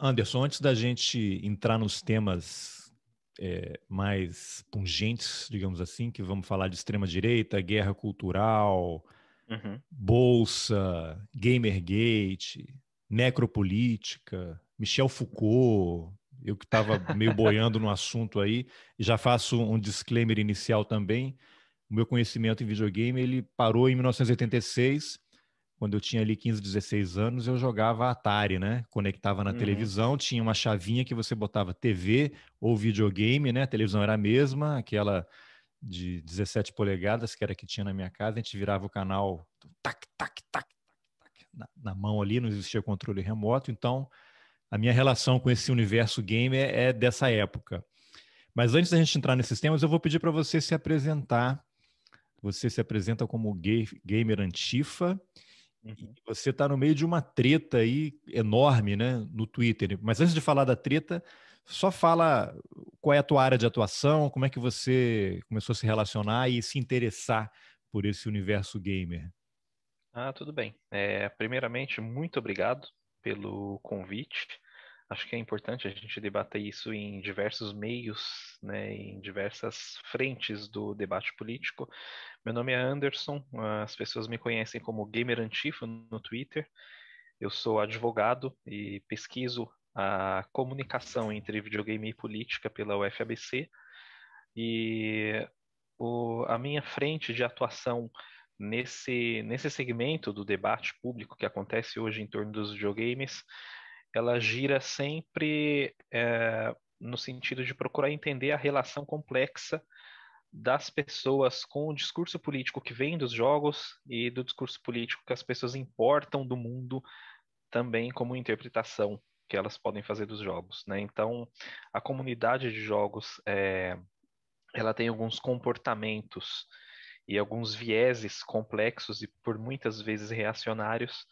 Anderson, antes da gente entrar nos temas é, mais pungentes, digamos assim, que vamos falar de extrema-direita, guerra cultural, uhum. bolsa, Gamergate, necropolítica, Michel Foucault, eu que estava meio boiando no assunto aí, já faço um disclaimer inicial também. O meu conhecimento em videogame ele parou em 1986 quando eu tinha ali 15, 16 anos, eu jogava Atari, né? Conectava na uhum. televisão, tinha uma chavinha que você botava TV ou videogame, né? A televisão era a mesma, aquela de 17 polegadas, que era a que tinha na minha casa, a gente virava o canal tac, tac, tac, tac, tac na, na mão ali, não existia controle remoto, então a minha relação com esse universo game é, é dessa época. Mas antes da gente entrar nesses temas, eu vou pedir para você se apresentar. Você se apresenta como gay, gamer antifa, Uhum. você está no meio de uma treta aí enorme, né, no Twitter. Mas antes de falar da treta, só fala qual é a tua área de atuação, como é que você começou a se relacionar e se interessar por esse universo gamer. Ah, tudo bem. É, primeiramente, muito obrigado pelo convite acho que é importante a gente debater isso em diversos meios, né, em diversas frentes do debate político. Meu nome é Anderson, as pessoas me conhecem como Gamer Antifa no Twitter. Eu sou advogado e pesquiso a comunicação entre videogame e política pela UFABC. E o, a minha frente de atuação nesse, nesse segmento do debate público que acontece hoje em torno dos videogames ela gira sempre é, no sentido de procurar entender a relação complexa das pessoas com o discurso político que vem dos jogos e do discurso político que as pessoas importam do mundo também como interpretação que elas podem fazer dos jogos, né? Então, a comunidade de jogos é, ela tem alguns comportamentos e alguns vieses complexos e por muitas vezes reacionários.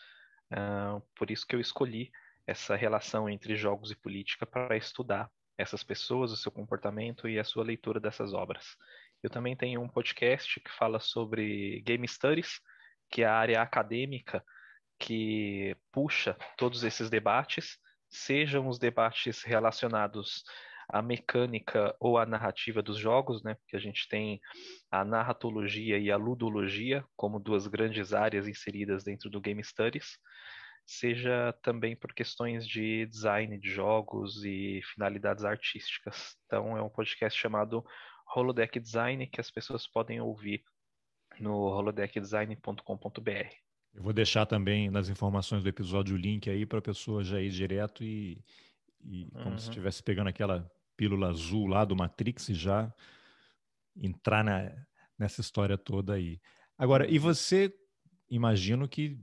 Uh, por isso que eu escolhi essa relação entre jogos e política para estudar essas pessoas, o seu comportamento e a sua leitura dessas obras. Eu também tenho um podcast que fala sobre Game Studies, que é a área acadêmica que puxa todos esses debates, sejam os debates relacionados à mecânica ou à narrativa dos jogos, né? Porque a gente tem a narratologia e a ludologia como duas grandes áreas inseridas dentro do Game Studies seja também por questões de design de jogos e finalidades artísticas. Então, é um podcast chamado Holodeck Design que as pessoas podem ouvir no holodeckdesign.com.br. Eu vou deixar também nas informações do episódio o link aí para a pessoa já ir direto e, e uhum. como se uhum. estivesse pegando aquela pílula azul lá do Matrix e já entrar na, nessa história toda aí. Agora, e uhum. você, imagino que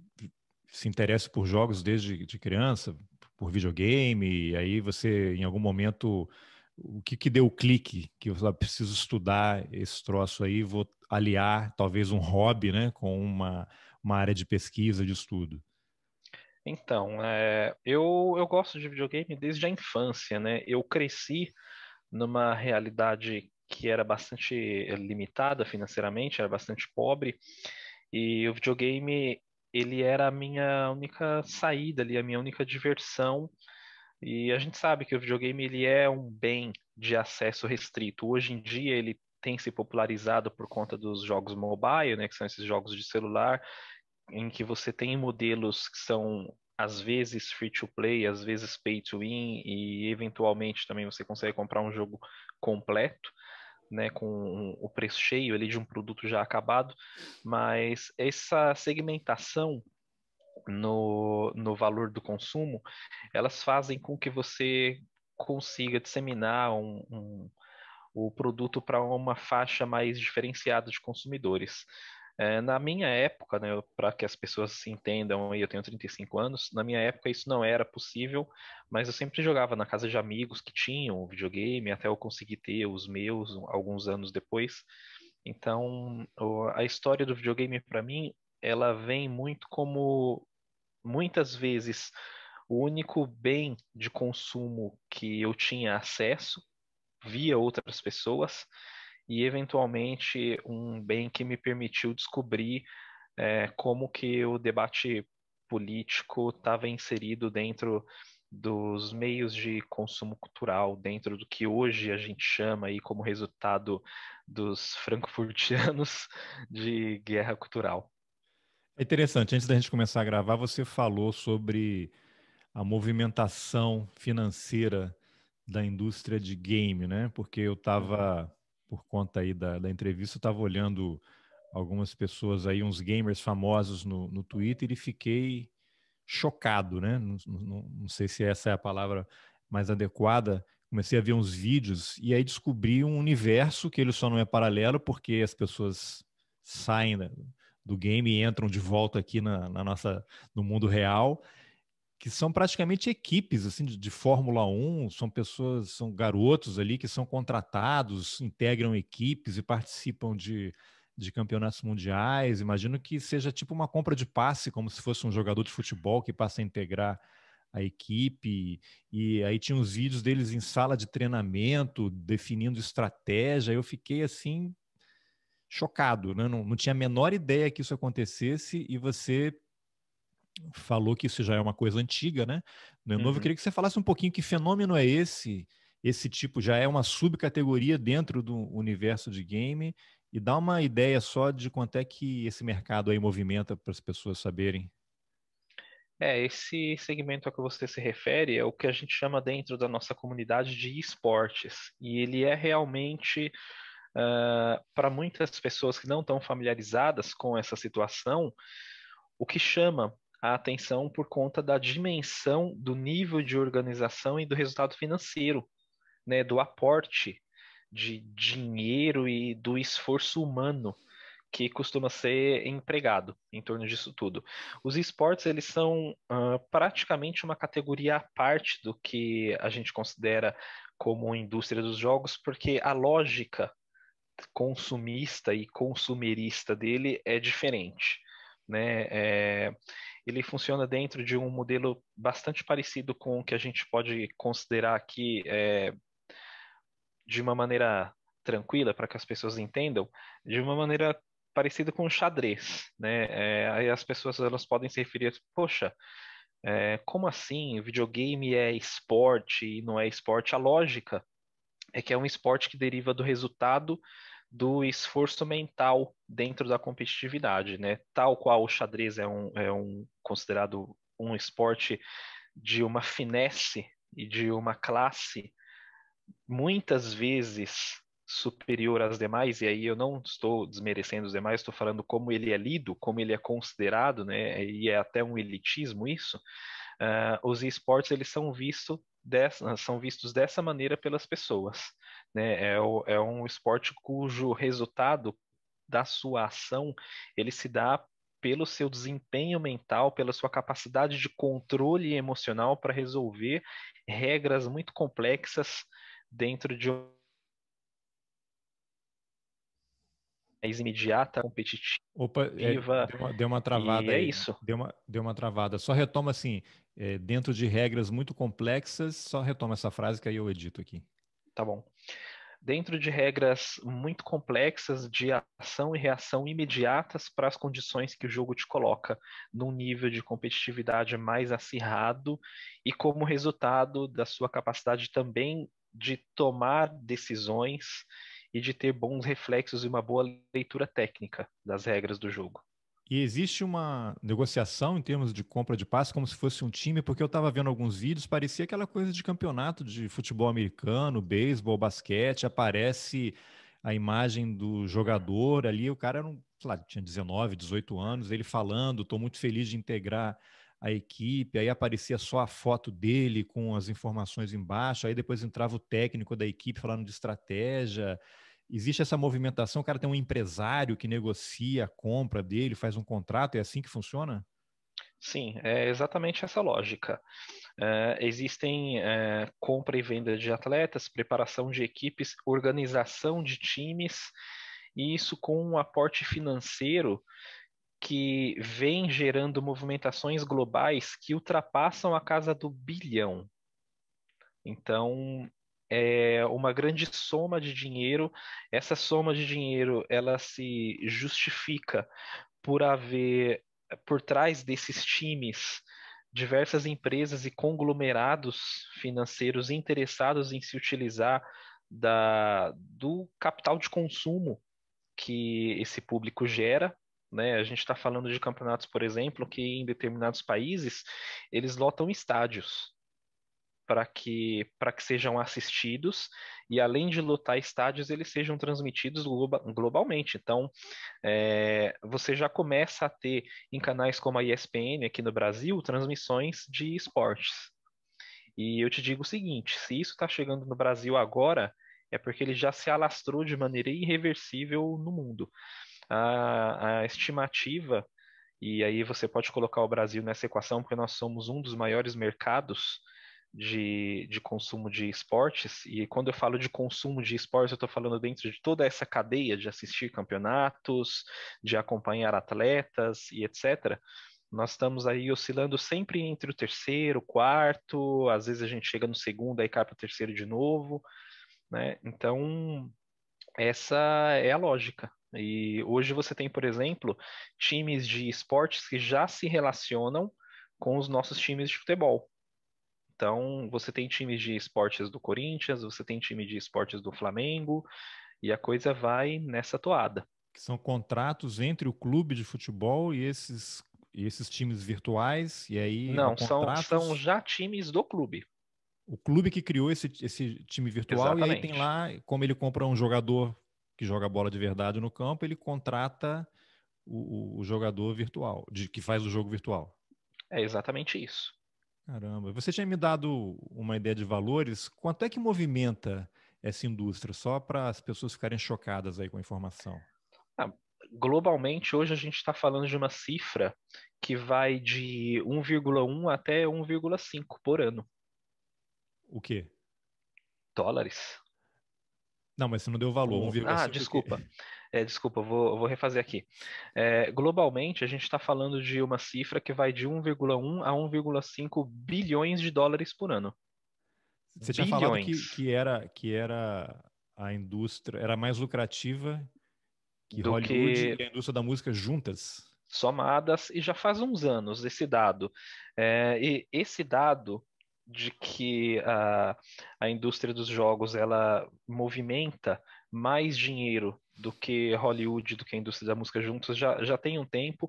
se interessa por jogos desde de criança, por videogame, e aí você, em algum momento, o que, que deu o clique? Que eu preciso estudar esse troço aí, vou aliar talvez um hobby né, com uma, uma área de pesquisa, de estudo. Então, é, eu, eu gosto de videogame desde a infância, né? Eu cresci numa realidade que era bastante limitada financeiramente, era bastante pobre, e o videogame ele era a minha única saída ali, a minha única diversão. E a gente sabe que o videogame ele é um bem de acesso restrito. Hoje em dia ele tem se popularizado por conta dos jogos mobile, né, que são esses jogos de celular, em que você tem modelos que são às vezes free to play, às vezes pay to win e eventualmente também você consegue comprar um jogo completo né, com o preço cheio ali de um produto já acabado, mas essa segmentação no, no valor do consumo, elas fazem com que você consiga disseminar um, um o produto para uma faixa mais diferenciada de consumidores. É, na minha época, né, para que as pessoas se entendam, eu tenho 35 anos, na minha época isso não era possível, mas eu sempre jogava na casa de amigos que tinham videogame, até eu consegui ter os meus alguns anos depois. Então, a história do videogame para mim, ela vem muito como muitas vezes o único bem de consumo que eu tinha acesso via outras pessoas e eventualmente um bem que me permitiu descobrir é, como que o debate político estava inserido dentro dos meios de consumo cultural, dentro do que hoje a gente chama aí como resultado dos frankfurtianos de guerra cultural. É interessante, antes da gente começar a gravar, você falou sobre a movimentação financeira da indústria de game, né? Porque eu estava uhum por conta aí da, da entrevista, estava olhando algumas pessoas aí, uns gamers famosos no, no Twitter e fiquei chocado, né? Não, não, não, sei se essa é a palavra mais adequada. Comecei a ver uns vídeos e aí descobri um universo que ele só não é paralelo porque as pessoas saem do game e entram de volta aqui na, na nossa no mundo real que são praticamente equipes assim de, de, Fórmula 1, são pessoas, são garotos ali que são contratados, integram equipes e participam de, de campeonatos mundiais. Imagino que seja tipo uma compra de passe, como se fosse um jogador de futebol que passa a integrar a equipe, e aí tinha os vídeos deles em sala de treinamento, definindo estratégia. Eu fiquei assim chocado, né? não, não tinha a menor ideia que isso acontecesse, e você falou que isso já é uma coisa antiga, né? No Novo, eu uhum. queria que você falasse um pouquinho que fenômeno é esse, esse tipo já é uma subcategoria dentro do universo de game e dá uma ideia só de quanto é que esse mercado aí movimenta para as pessoas saberem. É, esse segmento a que você se refere é o que a gente chama dentro da nossa comunidade de esportes. E ele é realmente, uh, para muitas pessoas que não estão familiarizadas com essa situação, o que chama a atenção por conta da dimensão do nível de organização e do resultado financeiro, né, do aporte de dinheiro e do esforço humano que costuma ser empregado em torno disso tudo. Os esportes eles são uh, praticamente uma categoria à parte do que a gente considera como indústria dos jogos, porque a lógica consumista e consumerista dele é diferente. Né? É, ele funciona dentro de um modelo bastante parecido com o que a gente pode considerar aqui é, de uma maneira tranquila para que as pessoas entendam, de uma maneira parecida com xadrez, né? É, aí as pessoas elas podem se referir, poxa, é, como assim? Videogame é esporte e não é esporte? A lógica é que é um esporte que deriva do resultado do esforço mental dentro da competitividade, né? Tal qual o xadrez é um, é um considerado um esporte de uma finesse e de uma classe muitas vezes superior às demais, e aí eu não estou desmerecendo os demais, estou falando como ele é lido, como ele é considerado, né, e é até um elitismo isso, uh, os esportes eles são vistos dessa, são vistos dessa maneira pelas pessoas, né? É, é um esporte cujo resultado da sua ação ele se dá pelo seu desempenho mental, pela sua capacidade de controle emocional para resolver regras muito complexas dentro de uma imediata, competitiva. Opa, é, deu, uma, deu, uma, travada. é aí. isso. Deu uma, deu uma travada. Só retoma assim, é, dentro de regras muito complexas, só retoma essa frase que aí eu edito aqui. Tá bom. Dentro de regras muito complexas de ação e reação imediatas para as condições que o jogo te coloca, num nível de competitividade mais acirrado e como resultado da sua capacidade também de tomar decisões e de ter bons reflexos e uma boa leitura técnica das regras do jogo. E existe uma negociação em termos de compra de passe como se fosse um time, porque eu estava vendo alguns vídeos, parecia aquela coisa de campeonato de futebol americano, beisebol, basquete, aparece a imagem do jogador ali, o cara era um, lá, tinha 19, 18 anos, ele falando, estou muito feliz de integrar a equipe, aí aparecia só a foto dele com as informações embaixo, aí depois entrava o técnico da equipe falando de estratégia, existe essa movimentação, o cara tem um empresário que negocia a compra dele, faz um contrato, é assim que funciona? Sim, é exatamente essa lógica. É, existem é, compra e venda de atletas, preparação de equipes, organização de times, e isso com um aporte financeiro que vem gerando movimentações globais que ultrapassam a casa do bilhão. Então, é, uma grande soma de dinheiro. Essa soma de dinheiro ela se justifica por haver por trás desses times diversas empresas e conglomerados financeiros interessados em se utilizar da, do capital de consumo que esse público gera. Né? A gente está falando de campeonatos, por exemplo, que em determinados países eles lotam estádios para que, que sejam assistidos e, além de lotar estádios, eles sejam transmitidos globalmente. Então, é, você já começa a ter em canais como a ESPN aqui no Brasil transmissões de esportes. E eu te digo o seguinte: se isso está chegando no Brasil agora, é porque ele já se alastrou de maneira irreversível no mundo. A, a, estimativa, e aí você pode colocar o Brasil nessa equação, porque nós somos um dos maiores mercados de, de consumo de esportes, e quando eu falo de consumo de esportes, eu estou falando dentro de toda essa cadeia de assistir campeonatos, de acompanhar atletas e etc. Nós estamos aí oscilando sempre entre o terceiro, quarto, às vezes a gente chega no segundo, aí cai para o terceiro de novo, né? Então, essa é a lógica. E hoje você tem, por exemplo, times de esportes que já se relacionam com os nossos times de futebol. Então, você tem time de esportes do Corinthians, você tem time de esportes do Flamengo, e a coisa vai nessa toada. Que são contratos entre o clube de futebol e esses, e esses times virtuais, e aí. É Não, contratos... são, já times do clube. O clube que criou esse, esse time virtual, Exatamente. e aí tem lá, como ele compra um jogador que joga bola de verdade no campo, ele contrata o, o, o jogador virtual, de, que faz o jogo virtual. É exatamente isso. Caramba, você tinha me dado uma ideia de valores. Quanto é que movimenta essa indústria? Só para as pessoas ficarem chocadas aí com a informação. Ah, globalmente, hoje a gente está falando de uma cifra que vai de 1,1 até 1,5 por ano. O quê? Dólares. Não, mas você não deu valor. 1, ah, desculpa. É, desculpa, vou, vou refazer aqui. É, globalmente, a gente está falando de uma cifra que vai de 1,1 a 1,5 bilhões de dólares por ano. Você bilhões. tinha falado que, que, era, que era a indústria, era mais lucrativa que Do Hollywood que... e a indústria da música juntas. Somadas, e já faz uns anos esse dado. É, e esse dado de que a, a indústria dos jogos ela movimenta mais dinheiro do que Hollywood, do que a indústria da música juntos, já, já tem um tempo.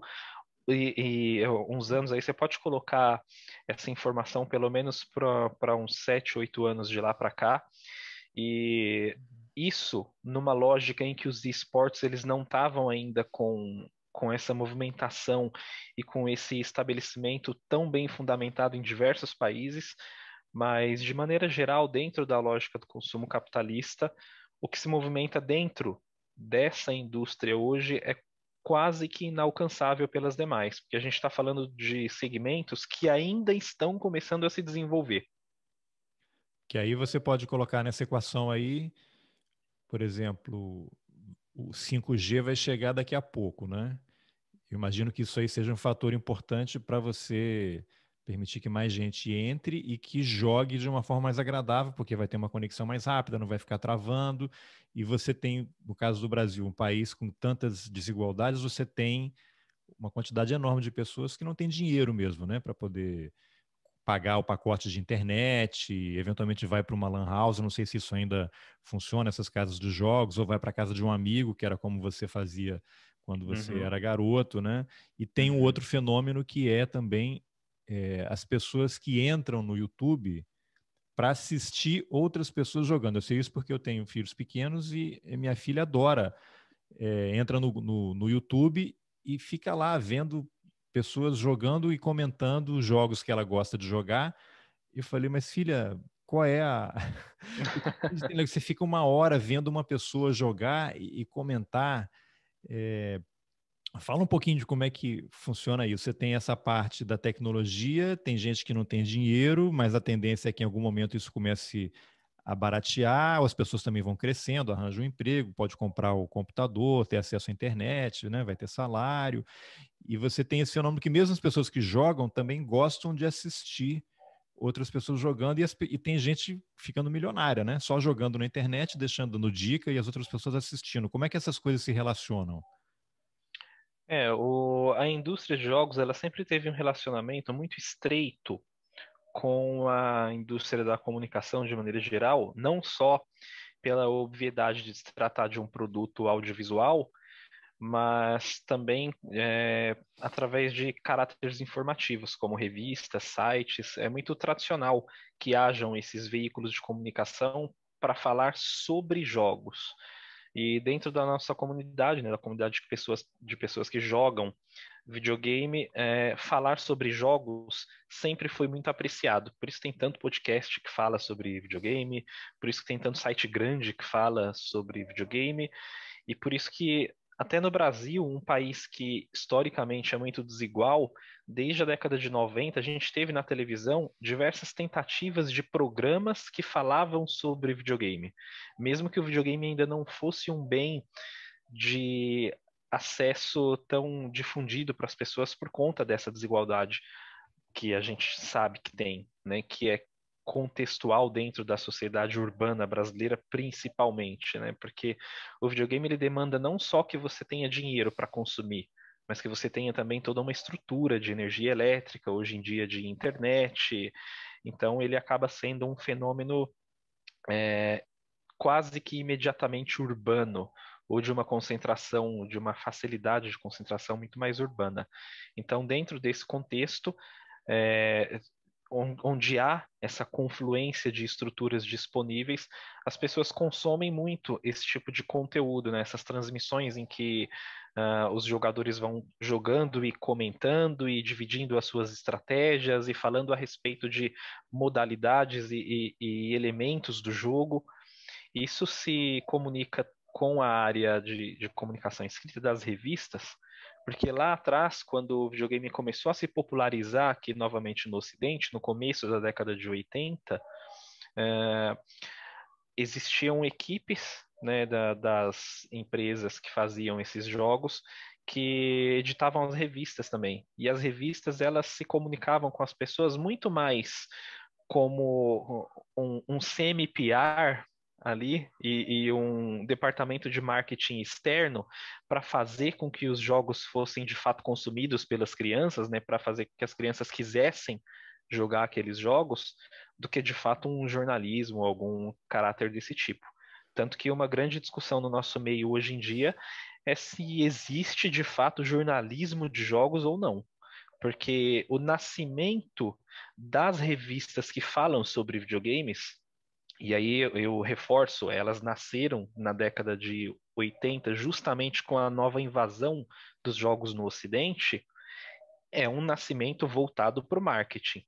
E, e uns anos aí, você pode colocar essa informação pelo menos para uns 7, 8 anos de lá para cá. E isso numa lógica em que os esportes eles não estavam ainda com com essa movimentação e com esse estabelecimento tão bem fundamentado em diversos países, mas de maneira geral, dentro da lógica do consumo capitalista, o que se movimenta dentro dessa indústria hoje é quase que inalcançável pelas demais, porque a gente está falando de segmentos que ainda estão começando a se desenvolver. Que aí você pode colocar nessa equação aí, por exemplo, o 5G vai chegar daqui a pouco, né? Eu imagino que isso aí seja um fator importante para você Permitir que mais gente entre e que jogue de uma forma mais agradável, porque vai ter uma conexão mais rápida, não vai ficar travando. E você tem, no caso do Brasil, um país com tantas desigualdades, você tem uma quantidade enorme de pessoas que não tem dinheiro mesmo, né, para poder pagar o pacote de internet, eventualmente vai para uma lan house, não sei se isso ainda funciona, essas casas de jogos, ou vai para a casa de um amigo, que era como você fazia quando você uhum. era garoto, né? E tem um uhum. outro fenômeno que é também é, as pessoas que entram no YouTube para assistir outras pessoas jogando. Eu sei isso porque eu tenho filhos pequenos e minha filha adora. É, entra no, no, no YouTube e fica lá vendo pessoas jogando e comentando os jogos que ela gosta de jogar. Eu falei, mas filha, qual é a. Tá você fica uma hora vendo uma pessoa jogar e, comentar. É, Fala um pouquinho de como é que funciona isso. Você tem essa parte da tecnologia, tem gente que não tem dinheiro, mas a tendência é que em algum momento isso comece a baratear, as pessoas também vão crescendo, arranjam um emprego, pode comprar o computador, ter acesso à internet, né? vai ter salário. E você tem esse fenômeno que mesmo as pessoas que jogam também gostam de assistir outras pessoas jogando e, as, e, tem gente ficando milionária, né? Só jogando na internet, deixando no dica e as outras pessoas assistindo. Como é que essas coisas se relacionam? É, o, a indústria de jogos ela sempre teve um relacionamento muito estreito com a indústria da comunicação de maneira geral, não só pela obviedade de se tratar de um produto audiovisual, mas também é, através de caracteres informativos, como revistas, sites. É muito tradicional que hajam esses veículos de comunicação para falar sobre jogos. E dentro da nossa comunidade, né, da comunidade de pessoas, de pessoas que jogam videogame, é, falar sobre jogos sempre foi muito apreciado. Por isso tem tanto podcast que fala sobre videogame, por isso tem tanto site grande que fala sobre videogame, e por isso que até no Brasil, um país que historicamente é muito desigual, desde a década de 90, a gente teve na televisão diversas tentativas de programas que falavam sobre videogame. Mesmo que o videogame ainda não fosse um bem de acesso tão difundido para as pessoas por conta dessa desigualdade que a gente sabe que tem, né? Que é contextual dentro da sociedade urbana brasileira, principalmente, né? Porque o videogame ele demanda não só que você tenha dinheiro para consumir, mas que você tenha também toda uma estrutura de energia elétrica, hoje em dia de internet. Então, ele acaba sendo um fenômeno é, quase que imediatamente urbano, ou de uma concentração, de uma facilidade de concentração muito mais urbana. Então, dentro desse contexto, é, onde há essa confluência de estruturas disponíveis, as pessoas consomem muito esse tipo de conteúdo, né? essas transmissões em que uh, os jogadores vão jogando e comentando e dividindo as suas estratégias e falando a respeito de modalidades e, e, e elementos do jogo. Isso se comunica com a área de, de comunicação escrita das revistas, porque lá atrás, quando o videogame começou a se popularizar aqui novamente no Ocidente, no começo da década de 80, é, eh, existiam equipes né, da, das empresas que faziam esses jogos que editavam as revistas também. E as revistas elas se comunicavam com as pessoas muito mais como um, um semi-PR ali e, e, um departamento de marketing externo para fazer com que os jogos fossem de fato consumidos pelas crianças, né, para fazer com que as crianças quisessem jogar aqueles jogos, do que de fato um jornalismo, algum caráter desse tipo. Tanto que uma grande discussão no nosso meio hoje em dia é se existe de fato jornalismo de jogos ou não. Porque o nascimento das revistas que falam sobre videogames e aí eu reforço, elas nasceram na década de 80, justamente com a nova invasão dos jogos no Ocidente, é um nascimento voltado para o marketing.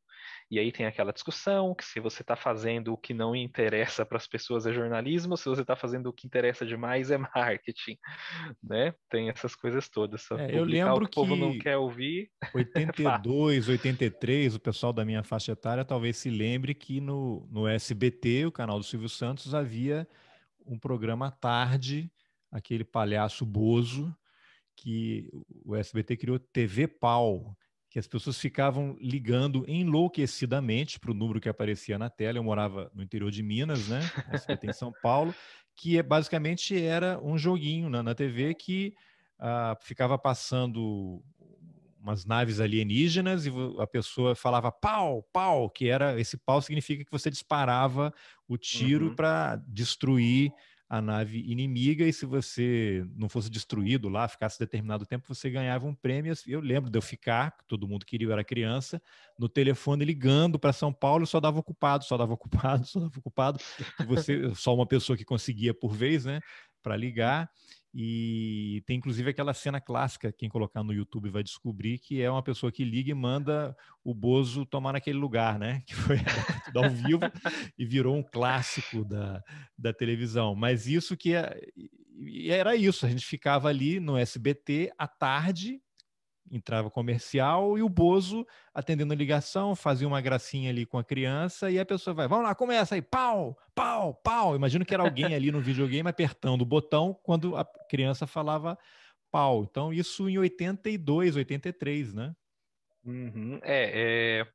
E aí tem aquela discussão que se você está fazendo o que não interessa para as pessoas é jornalismo, se você está fazendo o que interessa demais é marketing, né? Tem essas coisas todas. É, eu lembro o que o povo não quer ouvir. 82, 83, é o pessoal da minha faixa etária talvez se lembre que no, no SBT, o canal do Silvio Santos, havia um programa à tarde, aquele palhaço Bozo, que o SBT criou TV Pau que as pessoas ficavam ligando enlouquecidamente para o número que aparecia na tela. Eu morava no interior de Minas, né? Em São Paulo, que é, basicamente era um joguinho na, na TV que ah, ficava passando umas naves alienígenas e a pessoa falava pau, pau, que era esse pau significa que você disparava o tiro uhum. para destruir a nave inimiga e se você não fosse destruído lá, ficasse determinado tempo, você ganhava um prêmio. Assim, eu lembro de eu ficar, todo mundo queria, eu era criança, no telefone ligando para São Paulo, só dava ocupado, só dava ocupado, só dava ocupado. Você, só uma pessoa que conseguia por vez, né, para ligar. E tem inclusive aquela cena clássica, quem colocar no YouTube vai descobrir, que é uma pessoa que liga e manda o Bozo tomar naquele lugar, né? Que foi tudo ao vivo e virou um clássico da, da televisão. Mas isso que é, era isso, a gente ficava ali no SBT à tarde entrava comercial e o Bozo atendendo a ligação, fazia uma gracinha ali com a criança e a pessoa vai, vamos lá, começa aí, pau, pau, pau. Imagino que era alguém ali no videogame apertando o botão quando a criança falava pau. Então isso em 82, 83, né? Uhum, é, é,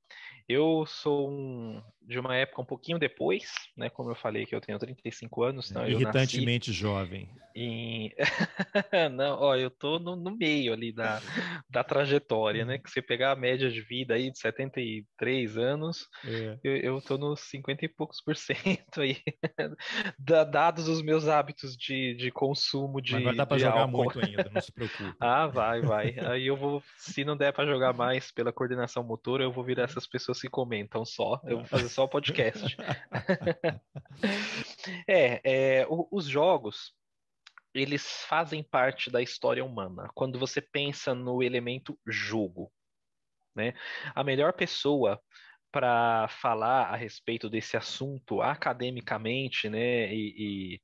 eu sou um, de uma época um pouquinho depois, né? Como eu falei que eu tenho 35 anos, então irritantemente jovem. Em... não, ó, eu tô no, no, meio ali da, da trajetória, né? Que você pegar a média de vida aí de 73 anos, é. eu, eu tô nos 50 e poucos por cento aí, dados os meus hábitos de, de consumo de Mas vai dar para jogar álcool. muito ainda, não se preocupe. ah, vai, vai. Aí eu vou, se não der para jogar mais pela coordenação motora, eu vou virar essas pessoas que comentam só. Eu vou fazer só o podcast. é, é o, os jogos eles fazem parte da história humana. Quando você pensa no elemento jogo, né? A melhor pessoa para falar a respeito desse assunto academicamente, né, e, e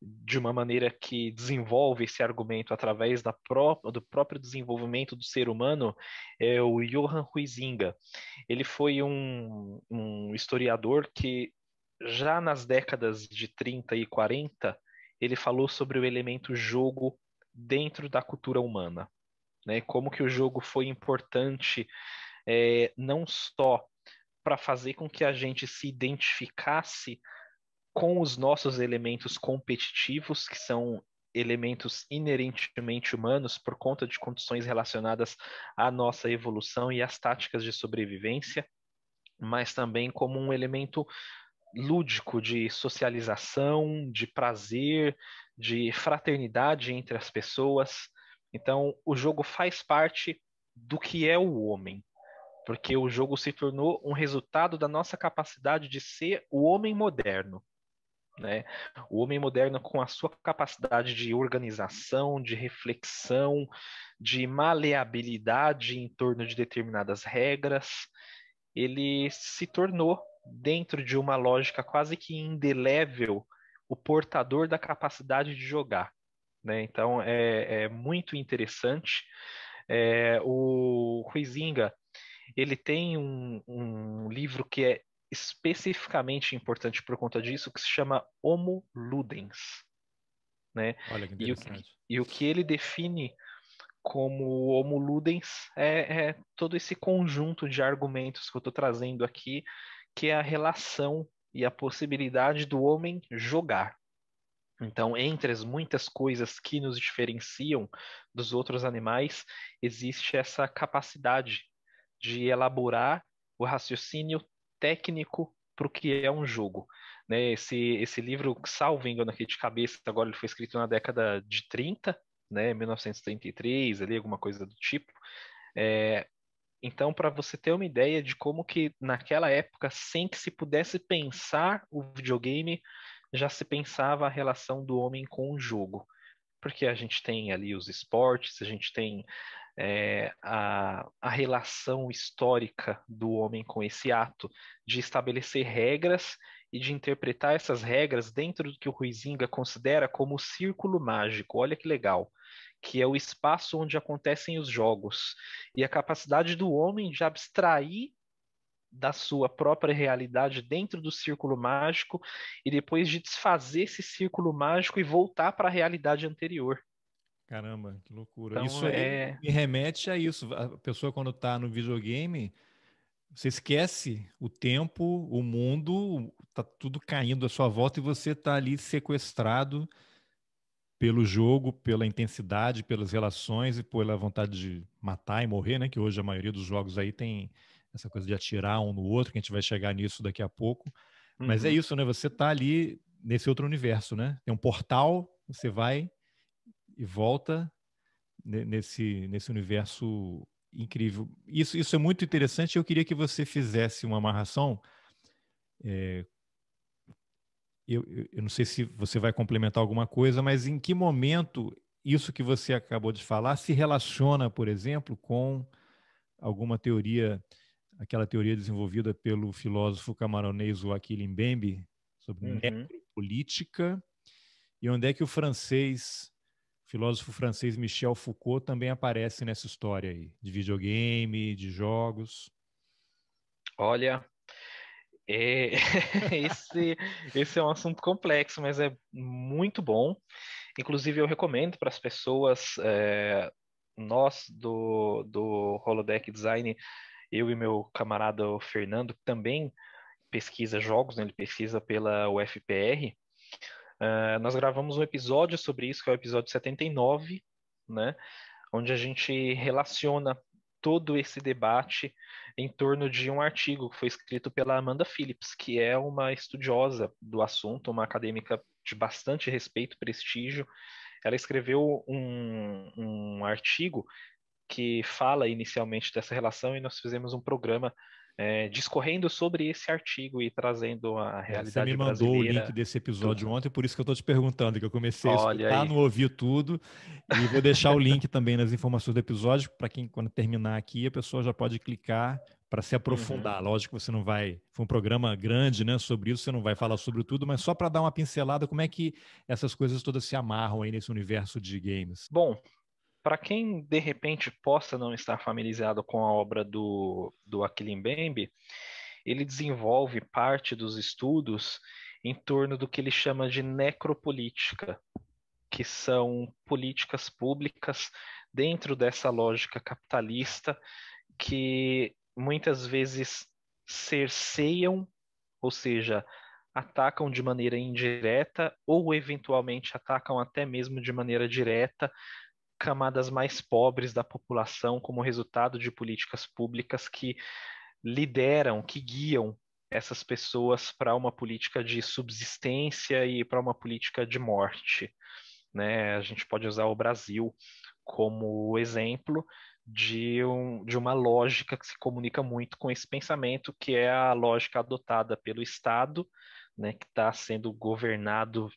de uma maneira que desenvolve esse argumento através da pró do próprio desenvolvimento do ser humano é o Johann Huizinga. Ele foi um, um historiador que já nas décadas de 30 e 40 ele falou sobre o elemento jogo dentro da cultura humana, né? Como que o jogo foi importante é, não só para fazer com que a gente se identificasse com os nossos elementos competitivos, que são elementos inerentemente humanos por conta de condições relacionadas à nossa evolução e às táticas de sobrevivência, mas também como um elemento lúdico de socialização, de prazer, de fraternidade entre as pessoas. Então, o jogo faz parte do que é o homem, porque o jogo se tornou um resultado da nossa capacidade de ser o homem moderno. Né? O homem moderno, com a sua capacidade de organização, de reflexão, de maleabilidade em torno de determinadas regras, ele se tornou, dentro de uma lógica quase que indelével, o portador da capacidade de jogar. Né? Então, é, é, muito interessante. É, o Huizinga, ele tem um, um livro que é especificamente importante por conta disso que se chama Homo Ludens. Né? Olha que interessante. E o, e o que ele define como Homo Ludens é, é todo esse conjunto de argumentos que eu estou trazendo aqui, que é a relação e a possibilidade do homem jogar. Então, entre as muitas coisas que nos diferenciam dos outros animais, existe essa capacidade de elaborar o raciocínio técnico para o que é um jogo. Né? Esse, esse livro, salvo engano aqui de cabeça, agora ele foi escrito na década de 30, né? 1933, ali, alguma coisa do tipo. É, então, para você ter uma ideia de como que naquela época, sem que se pudesse pensar o videogame, já se pensava a relação do homem com o jogo. Porque a gente tem ali os esportes, a gente tem é, a, a relação histórica do homem com esse ato, de estabelecer regras e de interpretar essas regras dentro do que o Ruizinga considera como o círculo mágico. Olha que legal! que é o espaço onde acontecem os jogos, e a capacidade do homem de abstrair da sua própria realidade dentro do círculo mágico e depois de desfazer esse círculo mágico e voltar para a realidade anterior. Caramba, que loucura. Então, isso é... me remete a isso. A pessoa, quando está no videogame, você esquece o tempo, o mundo, tá tudo caindo à sua volta e você está ali sequestrado pelo jogo, pela intensidade, pelas relações e pela vontade de matar e morrer, né? Que hoje a maioria dos jogos aí tem essa coisa de atirar um no outro, que a gente vai chegar nisso daqui a pouco. Uhum. Mas é uhum. isso, né? Você está ali nesse outro universo, né? Tem um portal, você vai e volta nesse, nesse universo incrível. Isso, isso é muito interessante. Eu queria que você fizesse uma amarração. É, eu, eu não sei se você vai complementar alguma coisa, mas em que momento isso que você acabou de falar se relaciona, por exemplo, com alguma teoria, aquela teoria desenvolvida pelo filósofo camaronês Joaquim Mbembe sobre uhum. necropolítica, e onde é que o francês filósofo francês Michel Foucault também aparece nessa história aí, de videogame, de jogos. Olha, é... esse, esse é um assunto complexo, mas é muito bom. Inclusive, eu recomendo para as pessoas, é... nós do, do Holodeck Design, eu e meu camarada Fernando, que também pesquisa jogos, né? ele pesquisa pela UFPR, Uh, nós gravamos um episódio sobre isso, que é o episódio 79, né? Onde a gente relaciona todo esse debate em torno de um artigo que foi escrito pela Amanda Phillips, que é uma estudiosa do assunto, uma acadêmica de bastante respeito, e prestígio. Ela escreveu um, um artigo que fala inicialmente dessa relação e nós fizemos um programa é, discorrendo sobre esse artigo e trazendo a é, realidade brasileira. Você me mandou brasileira. o link desse episódio tudo. ontem, por isso que eu estou te perguntando, que eu comecei a escutar, aí. não ouvi tudo, e vou deixar o link também nas informações do episódio, para quem, quando terminar aqui, a pessoa já pode clicar para se aprofundar. Uhum. Lógico que você não vai. Foi um programa grande, né? Sobre isso, você não vai falar sobre tudo, mas só para dar uma pincelada, como é que essas coisas todas se amarram aí nesse universo de games? Bom, para quem de repente possa não estar familiarizado com a obra do, do Bembe, ele desenvolve parte dos estudos em torno do que ele chama de necropolítica, que são políticas públicas dentro dessa lógica capitalista que muitas vezes cerceiam, ou seja, atacam de maneira indireta ou eventualmente atacam até mesmo de maneira direta camadas mais pobres da população como resultado de políticas públicas que lideram, que guiam essas pessoas para uma política de subsistência e para uma política de morte. Né? A gente pode usar o Brasil como exemplo de, um, de uma lógica que se comunica muito com esse pensamento, que é a lógica adotada pelo Estado, né, que está sendo governado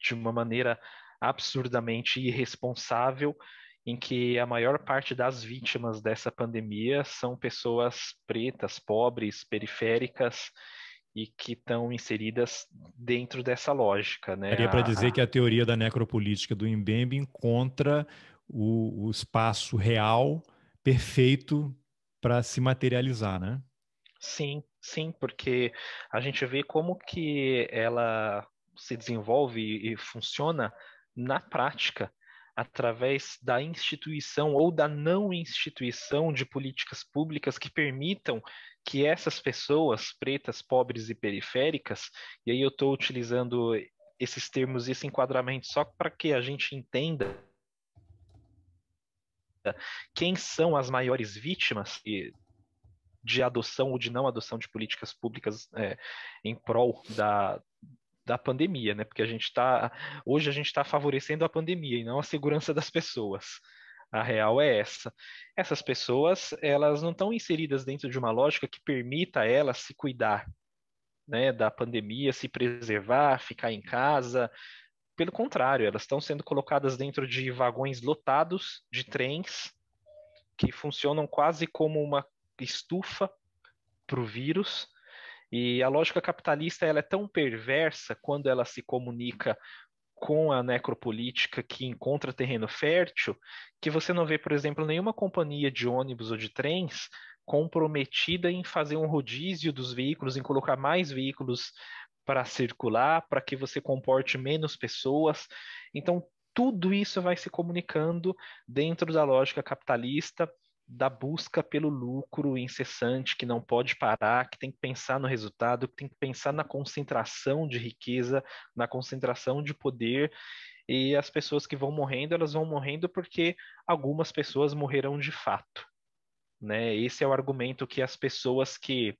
de uma maneira absurdamente irresponsável em que a maior parte das vítimas dessa pandemia são pessoas pretas, pobres, periféricas e que estão inseridas dentro dessa lógica, né? Daria para dizer que a teoria da necropolítica do Mbembe encontra o, o espaço real perfeito para se materializar, né? Sim, sim, porque a gente vê como que ela se desenvolve e funciona na prática, através da instituição ou da não instituição de políticas públicas que permitam que essas pessoas pretas, pobres e periféricas, e aí eu estou utilizando esses termos e esse enquadramento só para que a gente entenda quem são as maiores vítimas de adoção ou de não adoção de políticas públicas é, em prol da, da pandemia, né? Porque a gente está hoje a gente está favorecendo a pandemia e não a segurança das pessoas. A real é essa. Essas pessoas elas não estão inseridas dentro de uma lógica que permita a elas se cuidar, né? Da pandemia, se preservar, ficar em casa. Pelo contrário, elas estão sendo colocadas dentro de vagões lotados de trens que funcionam quase como uma estufa para o vírus e a lógica capitalista ela é tão perversa quando ela se comunica com a necropolítica que encontra terreno fértil, que você não vê, por exemplo, nenhuma companhia de ônibus ou de trens comprometida em fazer um rodízio dos veículos, em colocar mais veículos para circular, para que você comporte menos pessoas. Então, tudo isso vai se comunicando dentro da lógica capitalista da busca pelo lucro incessante que não pode parar, que tem que pensar no resultado, que tem que pensar na concentração de riqueza, na concentração de poder. E as pessoas que vão morrendo, elas vão morrendo porque algumas pessoas morrerão de fato. Né? Esse é o argumento que as pessoas que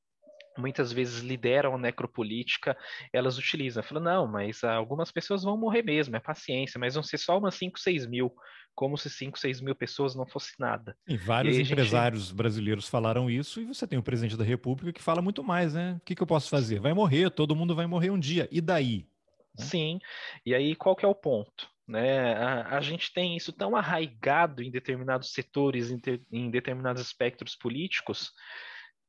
muitas vezes lideram a necropolítica, elas utilizam. Falam, não, mas algumas pessoas vão morrer mesmo, é paciência, mas vão ser só umas 5, 6 mil, como se 5, 6 mil pessoas não fosse nada. E vários e empresários gente... brasileiros falaram isso, e você tem o presidente da República que fala muito mais, né? O que, que eu posso fazer? Vai morrer, todo mundo vai morrer um dia, e daí? Né? Sim, e aí qual que é o ponto? Né? A, a, gente tem isso tão arraigado em determinados setores, em, em determinados espectros políticos,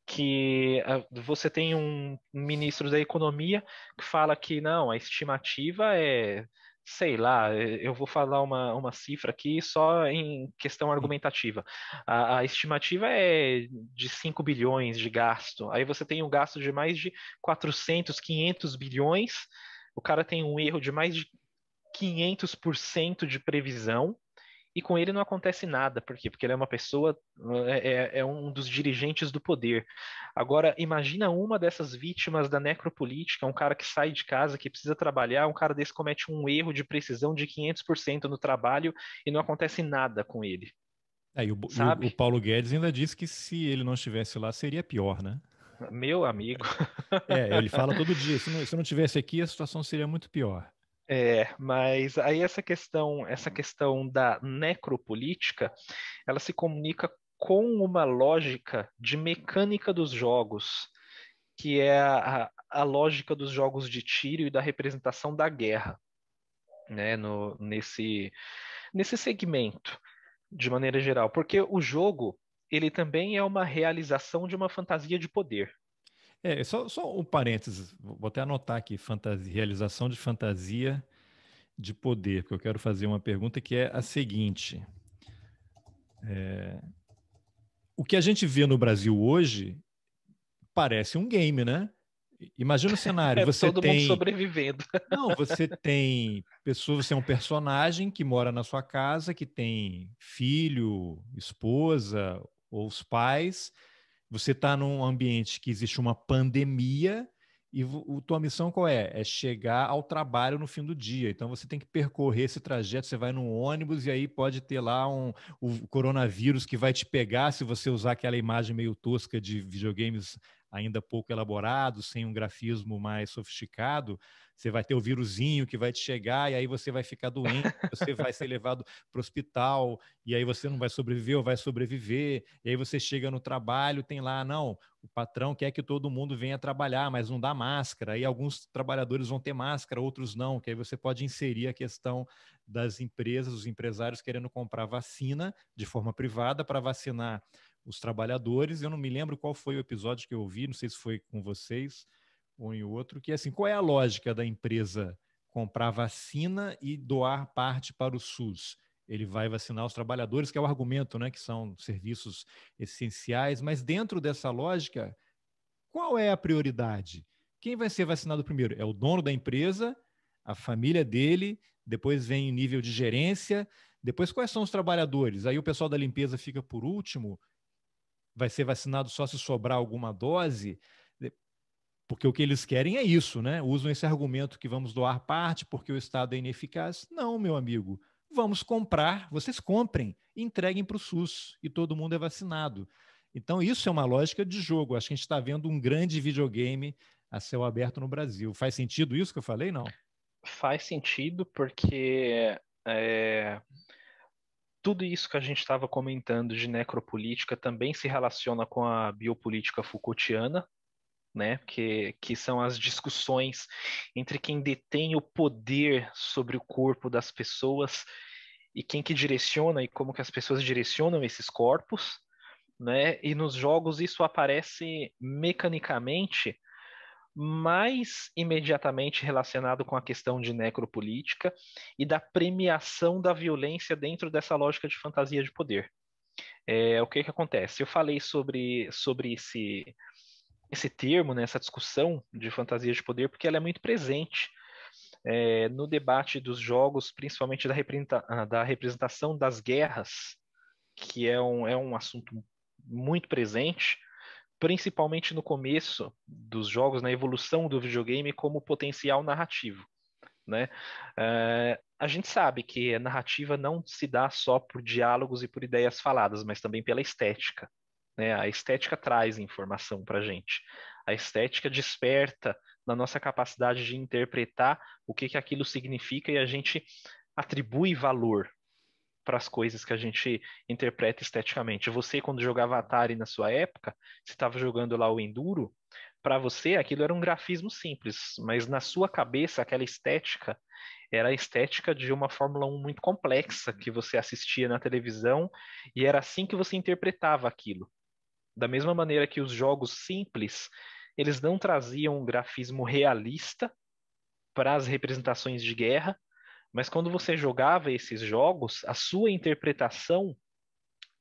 que ah, você tem um ministro da economia que fala que não, a estimativa é, sei lá, eh, eu vou falar uma, uma cifra aqui só em questão argumentativa. A, a estimativa é de 5 bilhões de gasto, aí você tem um gasto de mais de 400, 500 bilhões, o cara tem um erro de mais de 500% de previsão, e com ele não acontece nada. Por quê? Porque ele é uma pessoa, é, é, é, um dos dirigentes do poder. Agora, imagina uma dessas vítimas da necropolítica, um cara que sai de casa, que precisa trabalhar, um cara desse comete um erro de precisão de 500% no trabalho e não acontece nada com ele. É, e o, Sabe? o, o Paulo Guedes ainda disse que se ele não estivesse lá seria pior, né? Meu amigo. É, ele fala todo dia: se não, se não tivesse aqui, a situação seria muito pior. É, mas aí essa questão, essa hum. questão da necropolítica, ela se comunica com uma lógica de mecânica dos jogos, que é a, a lógica dos jogos de tiro e da representação da guerra, né, no, nesse, nesse segmento, de maneira geral, porque o jogo ele também é uma realização de uma fantasia de poder. É, só, só um parênteses, vou até anotar aqui, fantasia, realização de fantasia de poder, porque eu quero fazer uma pergunta que é a seguinte. É, o que a gente vê no Brasil hoje parece um game, né? Imagina o cenário. É, você todo tem... mundo sobrevivendo. Não, você tem pessoa, você é um personagem que mora na sua casa, que tem filho, esposa ou os pais você está num ambiente que existe uma pandemia e a tua missão qual é? É chegar ao trabalho no fim do dia. Então você tem que percorrer esse trajeto. Você vai no ônibus e aí pode ter lá um, o coronavírus que vai te pegar se você usar aquela imagem meio tosca de videogames ainda pouco elaborado, sem um grafismo mais sofisticado, você vai ter o vírusinho que vai te chegar e aí você vai ficar doente, você vai ser levado para o hospital e aí você não vai sobreviver ou vai sobreviver. E aí você chega no trabalho, tem lá, não, o patrão quer que todo mundo venha trabalhar, mas não dá máscara. Aí alguns trabalhadores vão ter máscara, outros não, que aí você pode inserir a questão das empresas, os empresários querendo comprar vacina de forma privada para vacinar os trabalhadores. Eu não me lembro qual foi o episódio que eu vi, não sei se foi com vocês ou em outro, que é assim, qual é a lógica da empresa comprar vacina e doar parte para o SUS? Ele vai vacinar os trabalhadores, que é o argumento, né, que são serviços essenciais, mas dentro dessa lógica, qual é a prioridade? Quem vai ser vacinado primeiro? É o dono da empresa, a família dele, depois vem o nível de gerência, depois quais são os trabalhadores? Aí o pessoal da limpeza fica por último vai ser vacinado só se sobrar alguma dose, porque o que eles querem é isso, né? Usam esse argumento que vamos doar parte porque o Estado é ineficaz. Não, meu amigo. Vamos comprar, vocês comprem, entreguem para o SUS e todo mundo é vacinado. Então, isso é uma lógica de jogo. Acho que a gente está vendo um grande videogame a céu aberto no Brasil. Faz sentido isso que eu falei, não? Faz sentido, porque é, tudo isso que a gente estava comentando de necropolítica também se relaciona com a biopolítica Foucaultiana, né? Que, que são as discussões entre quem detém o poder sobre o corpo das pessoas e quem que direciona e como que as pessoas direcionam esses corpos, né? E nos jogos isso aparece mecanicamente mais imediatamente relacionado com a questão de necropolítica e da premiação da violência dentro dessa lógica de fantasia de poder. É, o que, que acontece? Eu falei sobre, sobre esse, esse termo, né, essa discussão de fantasia de poder, porque ela é muito presente é, no debate dos jogos, principalmente da, ah, da representação das guerras, que é um, é um assunto muito presente principalmente no começo dos jogos, na evolução do videogame como potencial narrativo. Né? Eh, a gente sabe que a narrativa não se dá só por diálogos e por ideias faladas, mas também pela estética. Né? A estética traz informação para a gente. A estética desperta na nossa capacidade de interpretar o que, que aquilo significa e a gente atribui valor para as coisas que a gente interpreta esteticamente. Você, quando jogava Atari na sua época, você estava jogando lá o Enduro, para você aquilo era um grafismo simples, mas na sua cabeça aquela estética era a estética de uma Fórmula 1 muito complexa que você assistia na televisão e era assim que você interpretava aquilo. Da mesma maneira que os jogos simples, eles não traziam um grafismo realista para as representações de guerra, mas quando você jogava esses jogos, a sua interpretação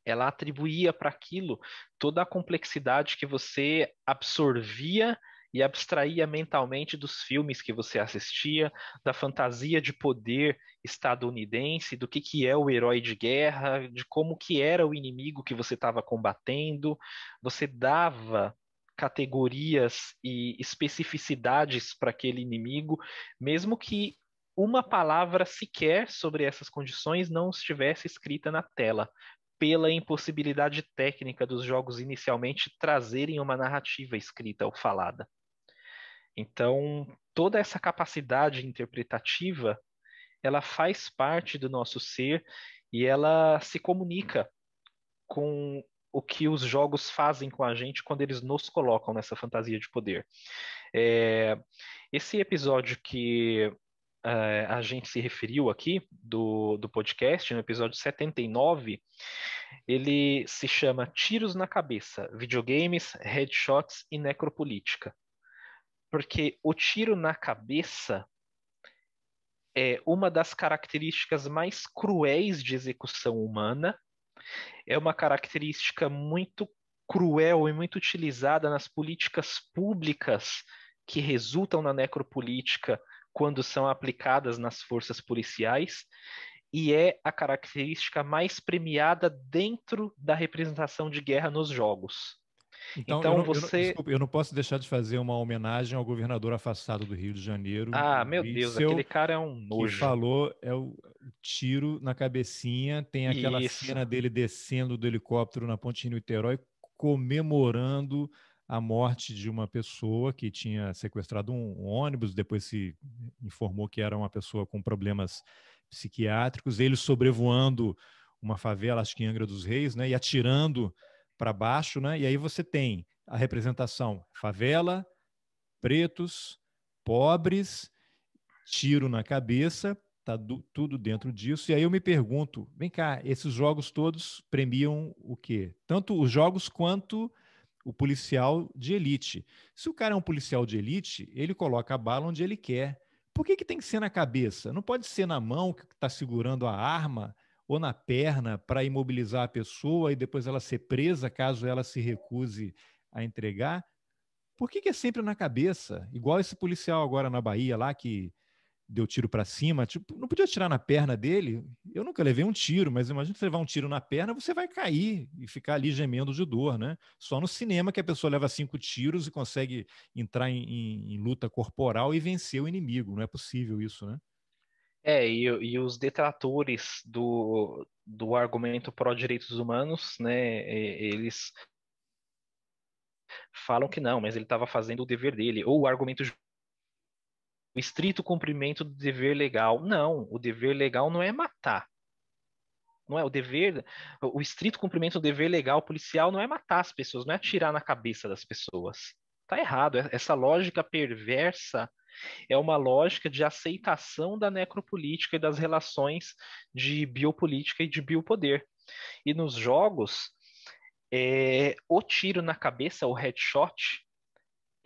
ela atribuía para aquilo toda a complexidade que você absorvia e abstraía mentalmente dos filmes que você assistia, da fantasia de poder estadunidense, do que, que é o herói de guerra, de como que era o inimigo que você estava combatendo. Você dava categorias e especificidades para aquele inimigo, mesmo que uma palavra sequer sobre essas condições não estivesse escrita na tela, pela impossibilidade técnica dos jogos inicialmente trazerem uma narrativa escrita ou falada. Então, toda essa capacidade interpretativa, ela faz parte do nosso ser e ela se comunica com o que os jogos fazem com a gente quando eles nos colocam nessa fantasia de poder. É, esse episódio que uh, a gente se referiu aqui do, do podcast, no episódio 79, ele se chama Tiros na Cabeça, Videogames, Headshots e Necropolítica. Porque o tiro na cabeça é uma das características mais cruéis de execução humana, é uma característica muito cruel e muito utilizada nas políticas públicas que resultam na necropolítica quando são aplicadas nas forças policiais e é a característica mais premiada dentro da representação de guerra nos jogos. Então, então eu não, você. Eu não, desculpa, eu não, posso deixar de fazer uma homenagem ao governador afastado do Rio de Janeiro. Ah, meu Deus, aquele cara é um nojo. Que falou, é o tiro na cabecinha, tem aquela Isso. cena dele descendo do helicóptero na ponte de Niterói, comemorando a morte de uma pessoa que tinha sequestrado um ônibus, depois se informou que era uma pessoa com problemas psiquiátricos, ele sobrevoando uma favela, acho que em Angra dos Reis, né, e atirando para baixo, né? E aí você tem a representação favela, pretos, pobres, tiro na cabeça, tá do, tudo dentro disso. E aí eu me pergunto, vem cá, esses jogos todos premiam o quê? Tanto os jogos quanto o policial de elite. Se o cara é um policial de elite, ele coloca a bala onde ele quer. Por que, que tem que ser na cabeça? Não pode ser na mão que está segurando a arma ou na perna para imobilizar a pessoa e depois ela ser presa caso ela se recuse a entregar? Por que, que é sempre na cabeça? Igual esse policial agora na Bahia lá que deu tiro para cima, tipo, não podia atirar na perna dele. Eu nunca levei um tiro, mas imagina você levar um tiro na perna, você vai cair e ficar ali gemendo de dor, né? Só no cinema que a pessoa leva cinco tiros e consegue entrar em, em, em luta corporal e vencer o inimigo. Não é possível isso, né? É, e, e os detratores do, do argumento pró-direitos humanos, né, eles falam que não, mas ele estava fazendo o dever dele, ou o argumento o estrito cumprimento do dever legal. Não, o dever legal não é matar. Não é o dever, o estrito cumprimento do dever legal policial não é matar as pessoas, não é atirar na cabeça das pessoas. Tá errado. É, essa lógica perversa é uma lógica de aceitação da necropolítica e das relações de biopolítica e de biopoder. E nos jogos, é, o tiro na cabeça, o headshot,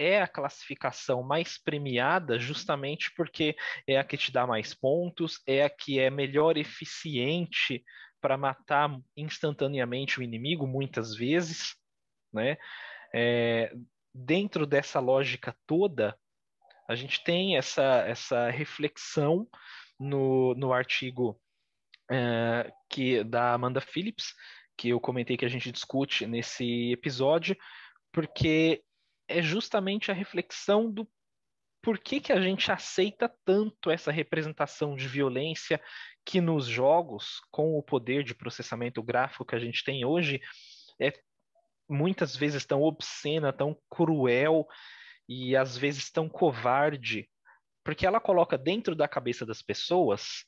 é a classificação mais premiada justamente porque é a que te dá mais pontos, é a que é melhor eficiente para matar instantaneamente o inimigo, muitas vezes, né? É, dentro dessa lógica toda, a gente tem essa, essa reflexão no, no artigo é, que da Amanda Phillips, que eu comentei que a gente discute nesse episódio, porque é justamente a reflexão do por que, que a gente aceita tanto essa representação de violência que nos jogos, com o poder de processamento gráfico que a gente tem hoje, é muitas vezes tão obscena, tão cruel e às vezes tão covarde, porque ela coloca dentro da cabeça das pessoas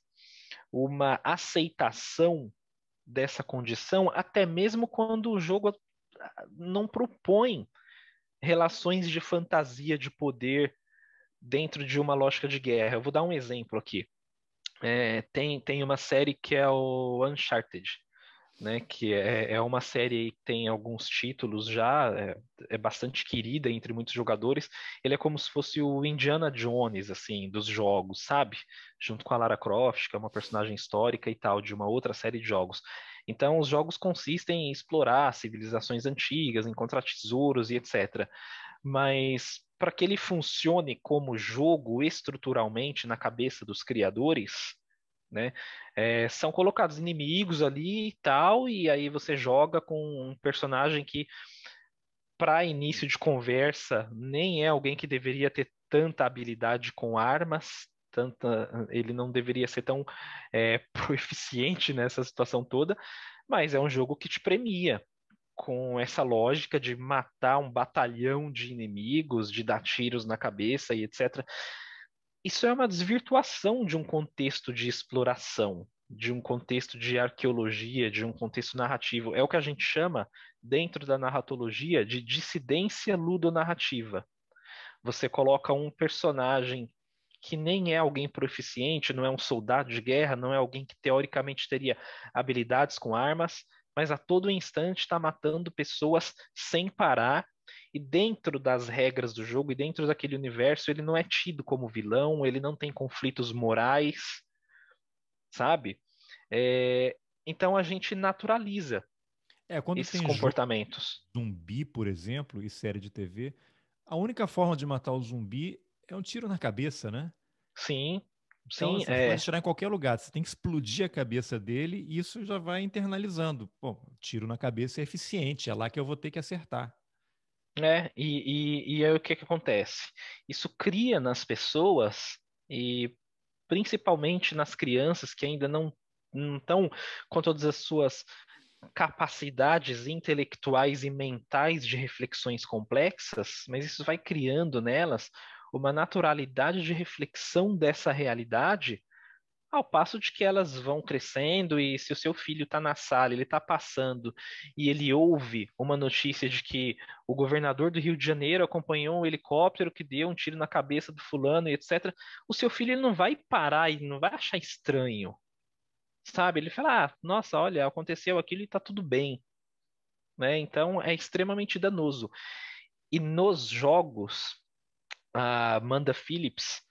uma aceitação dessa condição, até mesmo quando o jogo ah, não propõe relações de fantasia de poder dentro de uma lógica de guerra. Eu vou dar um exemplo aqui. É, tem, tem uma série que é o Uncharted, né, que é, é uma série que tem alguns títulos já, é, é, bastante querida entre muitos jogadores. Ele é como se fosse o Indiana Jones, assim, dos jogos, sabe? Junto com a Lara Croft, que é uma personagem histórica e tal, de uma outra série de jogos. Então, os jogos consistem em explorar civilizações antigas, encontrar tesouros e etc. Mas para que ele funcione como jogo estruturalmente na cabeça dos criadores, né? É, são colocados inimigos ali e tal, e aí você joga com um personagem que, para início de conversa, nem é alguém que deveria ter tanta habilidade com armas, tanta, ah, ele não deveria ser tão é, eh, proeficiente nessa situação toda, mas é um jogo que te premia com essa lógica de matar um batalhão de inimigos, de dar tiros na cabeça e etc. Isso é uma desvirtuação de um contexto de exploração, de um contexto de arqueologia, de um contexto narrativo. É o que a gente chama, dentro da narratologia, de dissidência ludonarrativa. Você coloca um personagem que nem é alguém proficiente, não é um soldado de guerra, não é alguém que teoricamente teria habilidades com armas, mas a todo instante está matando pessoas sem parar. E dentro das regras do jogo e dentro daquele universo, ele não é tido como vilão, ele não tem conflitos morais, sabe? É, então a gente naturaliza é, esses comportamentos. Zumbi, por exemplo, e série de TV, a única forma de matar o zumbi é um tiro na cabeça, né? Sim. Então, Sim, assim, você é... pode tirar em qualquer lugar, você tem que explodir a cabeça dele e isso já vai internalizando. Bom, tiro na cabeça é eficiente, é lá que eu vou ter que acertar. É, e, e, e aí o que, que acontece? Isso cria nas pessoas, e principalmente nas crianças que ainda não estão com todas as suas capacidades intelectuais e mentais de reflexões complexas, mas isso vai criando nelas uma naturalidade de reflexão dessa realidade, ao passo de que elas vão crescendo e se o seu filho está na sala, ele está passando e ele ouve uma notícia de que o governador do Rio de Janeiro acompanhou um helicóptero que deu um tiro na cabeça do fulano e etc. O seu filho ele não vai parar e não vai achar estranho, sabe? Ele fala, ah, nossa, olha, aconteceu aquilo e está tudo bem, né? Então é extremamente danoso. E nos jogos a Amanda Phillips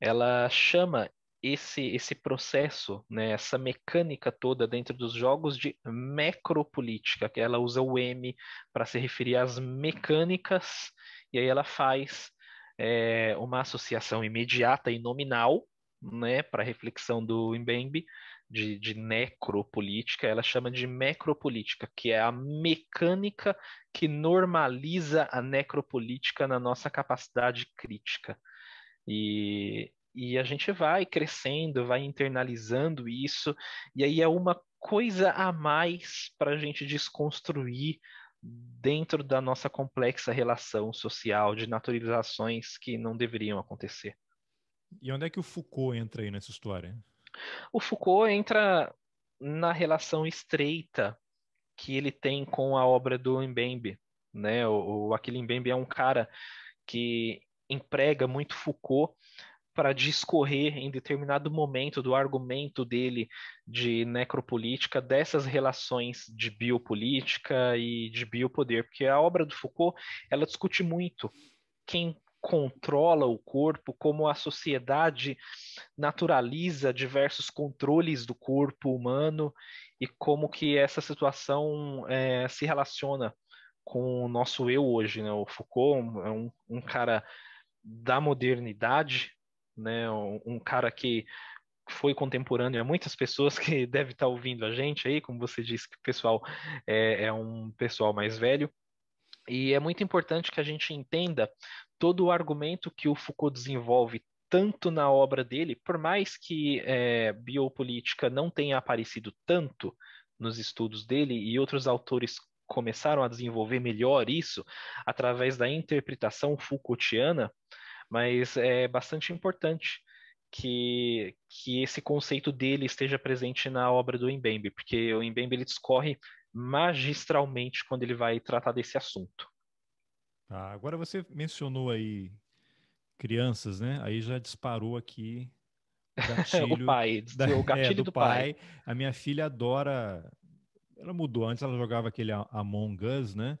ela chama esse esse processo, né, essa mecânica toda dentro dos jogos de macropolítica, que ela usa o M para se referir às mecânicas, e aí ela faz é, uma associação imediata e nominal né, para reflexão do Mbembe, de, de necropolítica, ela chama de mecropolítica, que é a mecânica que normaliza a necropolítica na nossa capacidade crítica. E, e a gente vai crescendo, vai internalizando isso, e aí é uma coisa a mais para a gente desconstruir dentro da nossa complexa relação social de naturalizações que não deveriam acontecer. E onde é que o Foucault entra aí nessa história? O Foucault entra na relação estreita que ele tem com a obra do Mbembe. Né? O, o Aquile Mbembe é um cara que emprega muito Foucault para discorrer em determinado momento do argumento dele de necropolítica dessas relações de biopolítica e de biopoder, porque a obra do Foucault ela discute muito quem controla o corpo, como a sociedade naturaliza diversos controles do corpo humano e como que essa situação é, se relaciona com o nosso eu hoje, né? O Foucault é um, é um cara da modernidade, né? Um, um, cara que foi contemporâneo a muitas pessoas que deve estar ouvindo a gente aí, como você disse que o pessoal é, é um pessoal mais velho. E é muito importante que a gente entenda todo o argumento que o Foucault desenvolve tanto na obra dele, por mais que é, biopolítica não tenha aparecido tanto nos estudos dele e outros autores começaram a desenvolver melhor isso através da interpretação Foucaultiana, mas é bastante importante que, que esse conceito dele esteja presente na obra do Mbembe, porque o Mbembe ele discorre magistralmente quando ele vai tratar desse assunto. Tá, agora você mencionou aí crianças, né? Aí já disparou aqui o gatilho, o pai, da, o gatilho é, do, do pai. pai. A minha filha adora. Ela mudou antes, ela jogava aquele Among Us, né?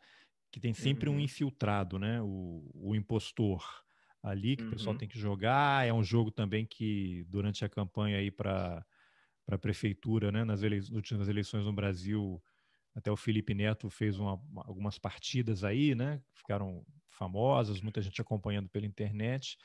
Que tem sempre uhum. um infiltrado, né? O, o impostor ali que uhum. o pessoal uhum. tem que jogar. É um jogo também que durante a campanha aí para para a prefeitura, né? Nas, eleições nas eleições no Brasil até o Felipe Neto fez uma, algumas partidas aí, né? Ficaram famosas, muita gente acompanhando pela internet.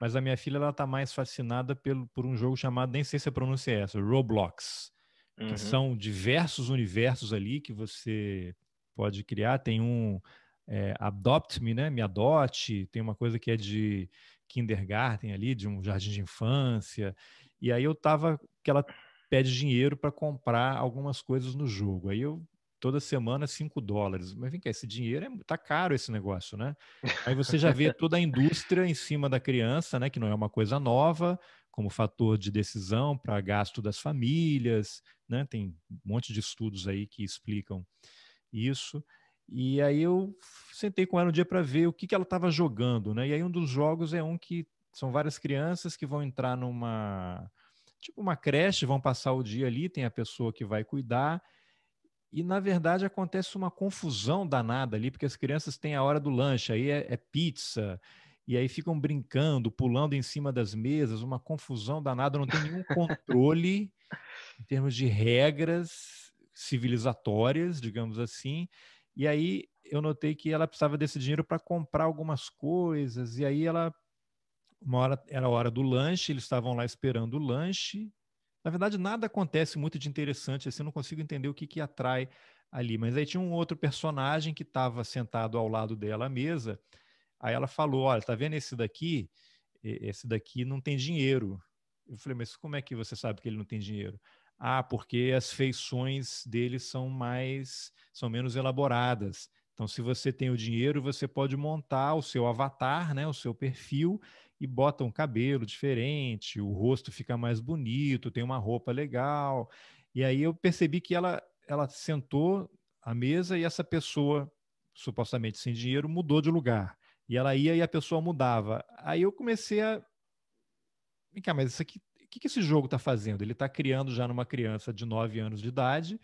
Mas a minha filha ela está mais fascinada pelo, por um jogo chamado, nem sei se pronúncia é essa, Roblox. Uhum. Que são diversos universos ali que você pode criar. Tem um é, Adopt Me, né? Me Adote. Tem uma coisa que é de kindergarten ali, de um jardim de infância. E aí eu tava que ela pede dinheiro para comprar algumas coisas no jogo. Aí eu toda semana 5 dólares. Mas vem cá, esse dinheiro é, tá caro esse negócio, né? Aí você já vê toda a indústria em cima da criança, né? Que não é uma coisa nova, como fator de decisão para gasto das famílias, né? Tem um monte de estudos aí que explicam isso. E aí eu sentei com ela um dia para ver o que, que ela estava jogando, né? E aí um dos jogos é um que são várias crianças que vão entrar numa tipo uma creche, vão passar o dia ali, tem a pessoa que vai cuidar. E, na verdade, acontece uma confusão danada ali, porque as crianças têm a hora do lanche, aí é, é pizza, e aí ficam brincando, pulando em cima das mesas, uma confusão danada, não tem nenhum controle em termos de regras civilizatórias, digamos assim. E aí eu notei que ela precisava desse dinheiro para comprar algumas coisas, e aí ela uma hora era a hora do lanche, eles estavam lá esperando o lanche. Na verdade, nada acontece muito de interessante, assim, eu não consigo entender o que, que atrai ali. Mas aí tinha um outro personagem que estava sentado ao lado dela à mesa. Aí ela falou: Olha, tá vendo esse daqui? Esse daqui não tem dinheiro. Eu falei: Mas como é que você sabe que ele não tem dinheiro? Ah, porque as feições dele são mais, são menos elaboradas. Então, se você tem o dinheiro, você pode montar o seu avatar, né, o seu perfil, e botam cabelo diferente, o rosto fica mais bonito, tem uma roupa legal. E aí eu percebi que ela, ela sentou à mesa e essa pessoa, supostamente sem dinheiro, mudou de lugar. E ela ia e a pessoa mudava. Aí eu comecei a. Vem cá, mas isso aqui. O que, que esse jogo está fazendo? Ele está criando já numa criança de 9 anos de idade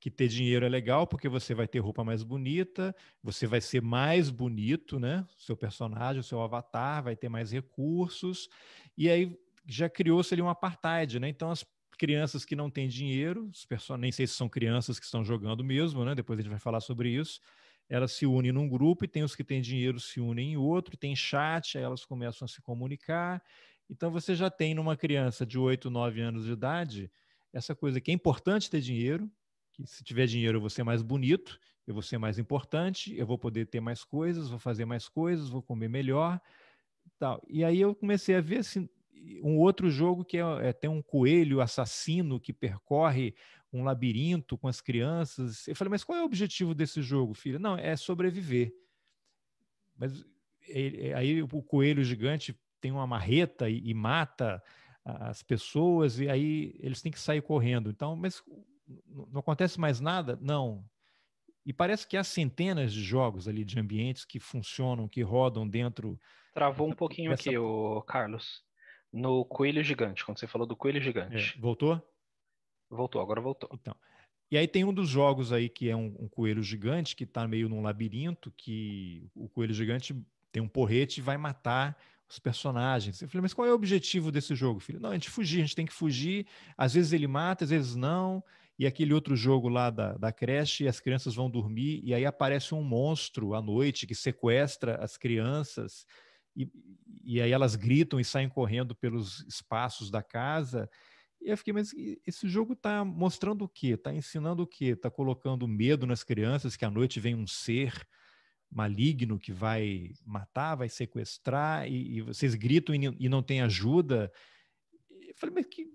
que ter dinheiro é legal porque você vai ter roupa mais bonita, você vai ser mais bonito, né? Seu personagem, o seu avatar vai ter mais recursos. E aí já criou-se ali um apartheid, né? Então as crianças que não têm dinheiro, nem sei se são crianças que estão jogando mesmo, né? Depois a gente vai falar sobre isso. Elas se unem num grupo e tem os que têm dinheiro se unem em outro, tem chat, aí elas começam a se comunicar. Então você já tem numa criança de 8, 9 anos de idade essa coisa que é importante ter dinheiro, que se tiver dinheiro eu vou ser mais bonito, eu vou ser mais importante, eu vou poder ter mais coisas, vou fazer mais coisas, vou comer melhor, tal. E aí eu comecei a ver assim, um outro jogo que é, é tem um coelho assassino que percorre um labirinto com as crianças. Eu falei, mas qual é o objetivo desse jogo, filho? Não, é sobreviver. Mas ele, é, aí o coelho gigante tem uma marreta e, e mata as pessoas e aí eles têm que sair correndo. Então, mas não acontece mais nada? Não. E parece que há centenas de jogos ali de ambientes que funcionam, que rodam dentro. Travou um pouquinho dessa... aqui, o Carlos. No coelho gigante, quando você falou do coelho gigante. É, voltou? Voltou, agora voltou. Então. E aí tem um dos jogos aí que é um, um coelho gigante que está meio num labirinto que o coelho gigante tem um porrete e vai matar os personagens. Eu falei, mas qual é o objetivo desse jogo, filho? Não, a gente fugir, a gente tem que fugir. Às vezes ele mata, às vezes não e aquele outro jogo lá da, da creche, as crianças vão dormir, e aí aparece um monstro à noite que sequestra as crianças, e, e aí elas gritam e saem correndo pelos espaços da casa. E eu fiquei, mas esse jogo está mostrando o quê? Está ensinando o quê? Está colocando medo nas crianças que à noite vem um ser maligno que vai matar, vai sequestrar, e, e vocês gritam e, e não tem ajuda. Eu falei, mas que.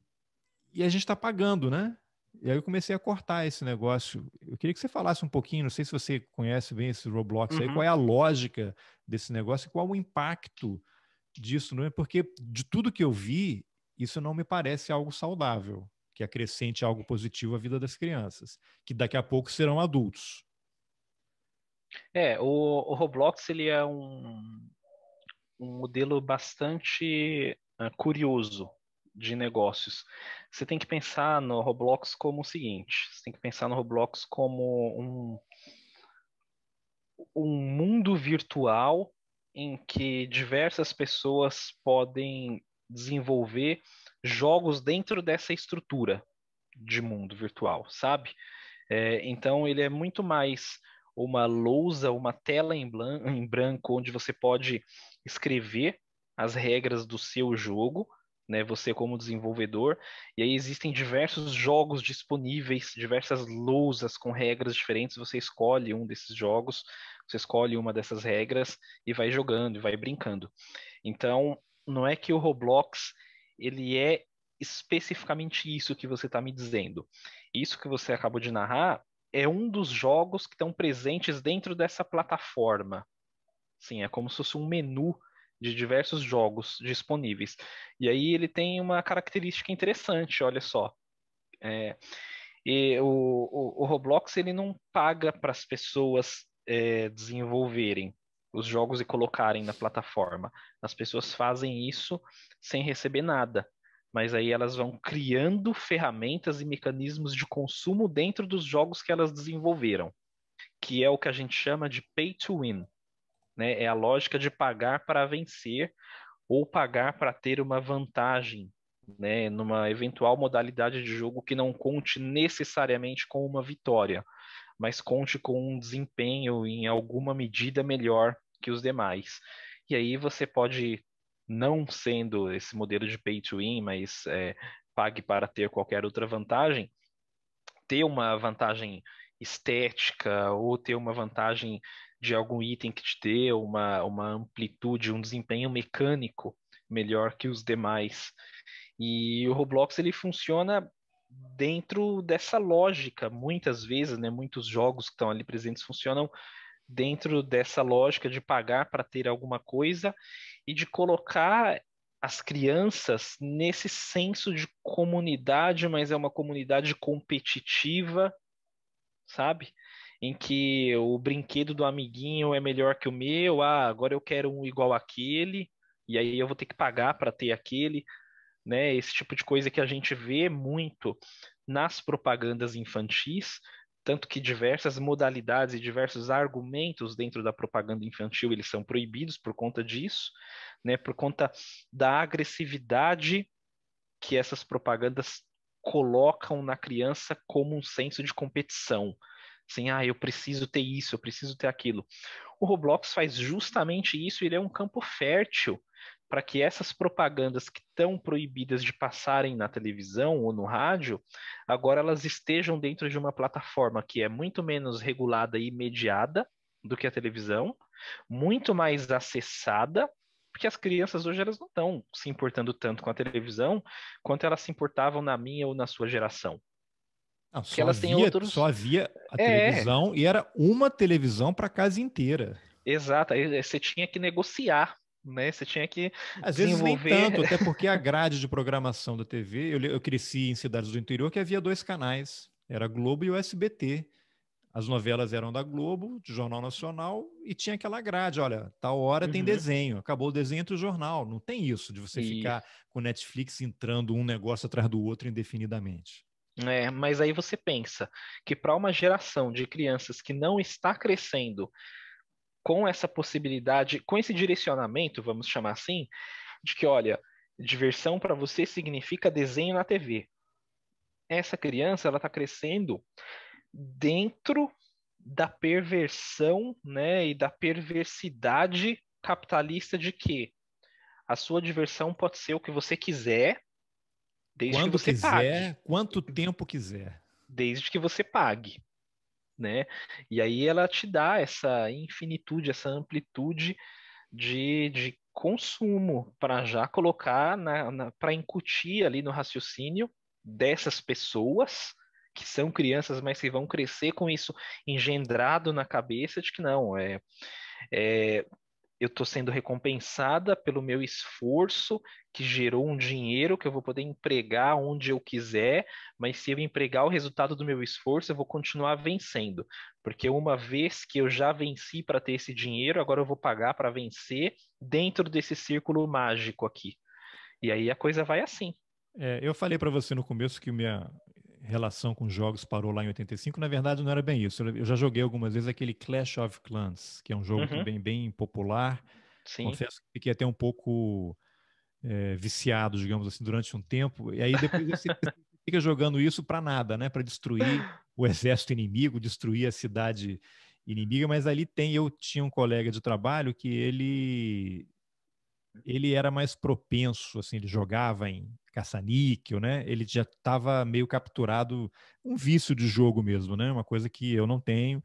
E a gente está pagando, né? E aí eu comecei a cortar esse negócio. Eu queria que você falasse um pouquinho, não sei se você conhece bem esse Roblox uhum. aí, qual é a lógica desse negócio e qual o impacto disso, não é? Porque de tudo que eu vi, isso não me parece algo saudável, que acrescente algo positivo à vida das crianças, que daqui a pouco serão adultos. É, o, o Roblox ele é um, um modelo bastante uh, curioso, de negócios. Você tem que pensar no Roblox como o seguinte: você tem que pensar no Roblox como um, um mundo virtual em que diversas pessoas podem desenvolver jogos dentro dessa estrutura de mundo virtual, sabe? É, então ele é muito mais uma lousa, uma tela em, blan em branco onde você pode escrever as regras do seu jogo né, você como desenvolvedor. E aí existem diversos jogos disponíveis, diversas lousas com regras diferentes. Você escolhe um desses jogos, você escolhe uma dessas regras e vai jogando e vai brincando. Então, não é que o Roblox ele é especificamente isso que você está me dizendo. Isso que você acabou de narrar é um dos jogos que estão presentes dentro dessa plataforma. Sim, é como se fosse um menu de diversos jogos disponíveis. E aí ele tem uma característica interessante, olha só. É, e o, o, o, Roblox ele não paga para as pessoas é, desenvolverem os jogos e colocarem na plataforma. As pessoas fazem isso sem receber nada. Mas aí elas vão criando ferramentas e mecanismos de consumo dentro dos jogos que elas desenvolveram, que é o que a gente chama de pay to win. Né? É a lógica de pagar para vencer ou pagar para ter uma vantagem né, numa eventual modalidade de jogo que não conte necessariamente com uma vitória, mas conte com um desempenho em alguma medida melhor que os demais. E aí você pode, não sendo esse modelo de pay to win, mas é, pague para ter qualquer outra vantagem, ter uma vantagem estética ou ter uma vantagem de algum item que te dê uma, uma amplitude, um desempenho mecânico melhor que os demais. E o Roblox ele funciona dentro dessa lógica, muitas vezes, né, muitos jogos que estão ali presentes funcionam dentro dessa lógica de pagar para ter alguma coisa e de colocar as crianças nesse senso de comunidade, mas é uma comunidade competitiva, sabe? em que o brinquedo do amiguinho é melhor que o meu, ah, agora eu quero um igual aquele e aí eu vou ter que pagar para ter aquele, né? Esse tipo de coisa que a gente vê muito nas propagandas infantis, tanto que diversas modalidades e diversos argumentos dentro da propaganda infantil eles são proibidos por conta disso, né? Por conta da agressividade que essas propagandas colocam na criança como um senso de competição Assim, ah, eu preciso ter isso, eu preciso ter aquilo. O Roblox faz justamente isso, ele é um campo fértil para que essas propagandas que estão proibidas de passarem na televisão ou no rádio, agora elas estejam dentro de uma plataforma que é muito menos regulada e mediada do que a televisão, muito mais acessada, porque as crianças hoje elas não estão se importando tanto com a televisão quanto elas se importavam na minha ou na sua geração. Não, ah, só, elas havia, outros... só havia a é. televisão e era uma televisão para casa inteira. Exato, aí eh, você tinha que negociar, né? Você tinha que Às desenvolver... vezes nem tanto, até porque a grade de programação da TV, eu, eu cresci em cidades do interior que havia dois canais, era Globo e o SBT. As novelas eram da Globo, de Jornal Nacional, e tinha aquela grade, olha, tal hora uhum. tem desenho, acabou o desenho entre o jornal. Não tem isso de você e... ficar com Netflix entrando um negócio atrás do outro indefinidamente. É, mas aí você pensa que para uma geração de crianças que não está crescendo com essa possibilidade, com esse direcionamento, vamos chamar assim, de que, olha, diversão para você significa desenho na TV. Essa criança, ela está crescendo dentro da perversão, né, e da perversidade capitalista de que a sua diversão pode ser o que você quiser, Desde Quando que você quiser, pague. quanto tempo quiser. Desde que você pague. Né? E aí ela te dá essa infinitude, essa amplitude de, de consumo para já colocar, na, na para incutir ali no raciocínio dessas pessoas que são crianças, mas que vão crescer com isso engendrado na cabeça de que não, é, é eu estou sendo recompensada pelo meu esforço, que gerou um dinheiro que eu vou poder empregar onde eu quiser, mas se eu empregar o resultado do meu esforço, eu vou continuar vencendo. Porque uma vez que eu já venci para ter esse dinheiro, agora eu vou pagar para vencer dentro desse círculo mágico aqui. E aí a coisa vai assim. É, eu falei para você no começo que minha, relação com jogos parou lá em 85. Na verdade, não era bem isso. Eu já joguei algumas vezes aquele Clash of Clans, que é um jogo uhum. também bem popular. Sim. Confesso que fiquei até um pouco é, viciado, digamos assim, durante um tempo. E aí depois você fica jogando isso para nada, né? Para destruir o exército inimigo, destruir a cidade inimiga. Mas ali tem, eu tinha um colega de trabalho que ele ele era mais propenso, assim, ele jogava em caça-níquel, né? Ele já estava meio capturado, um vício de jogo mesmo, né? Uma coisa que eu não tenho,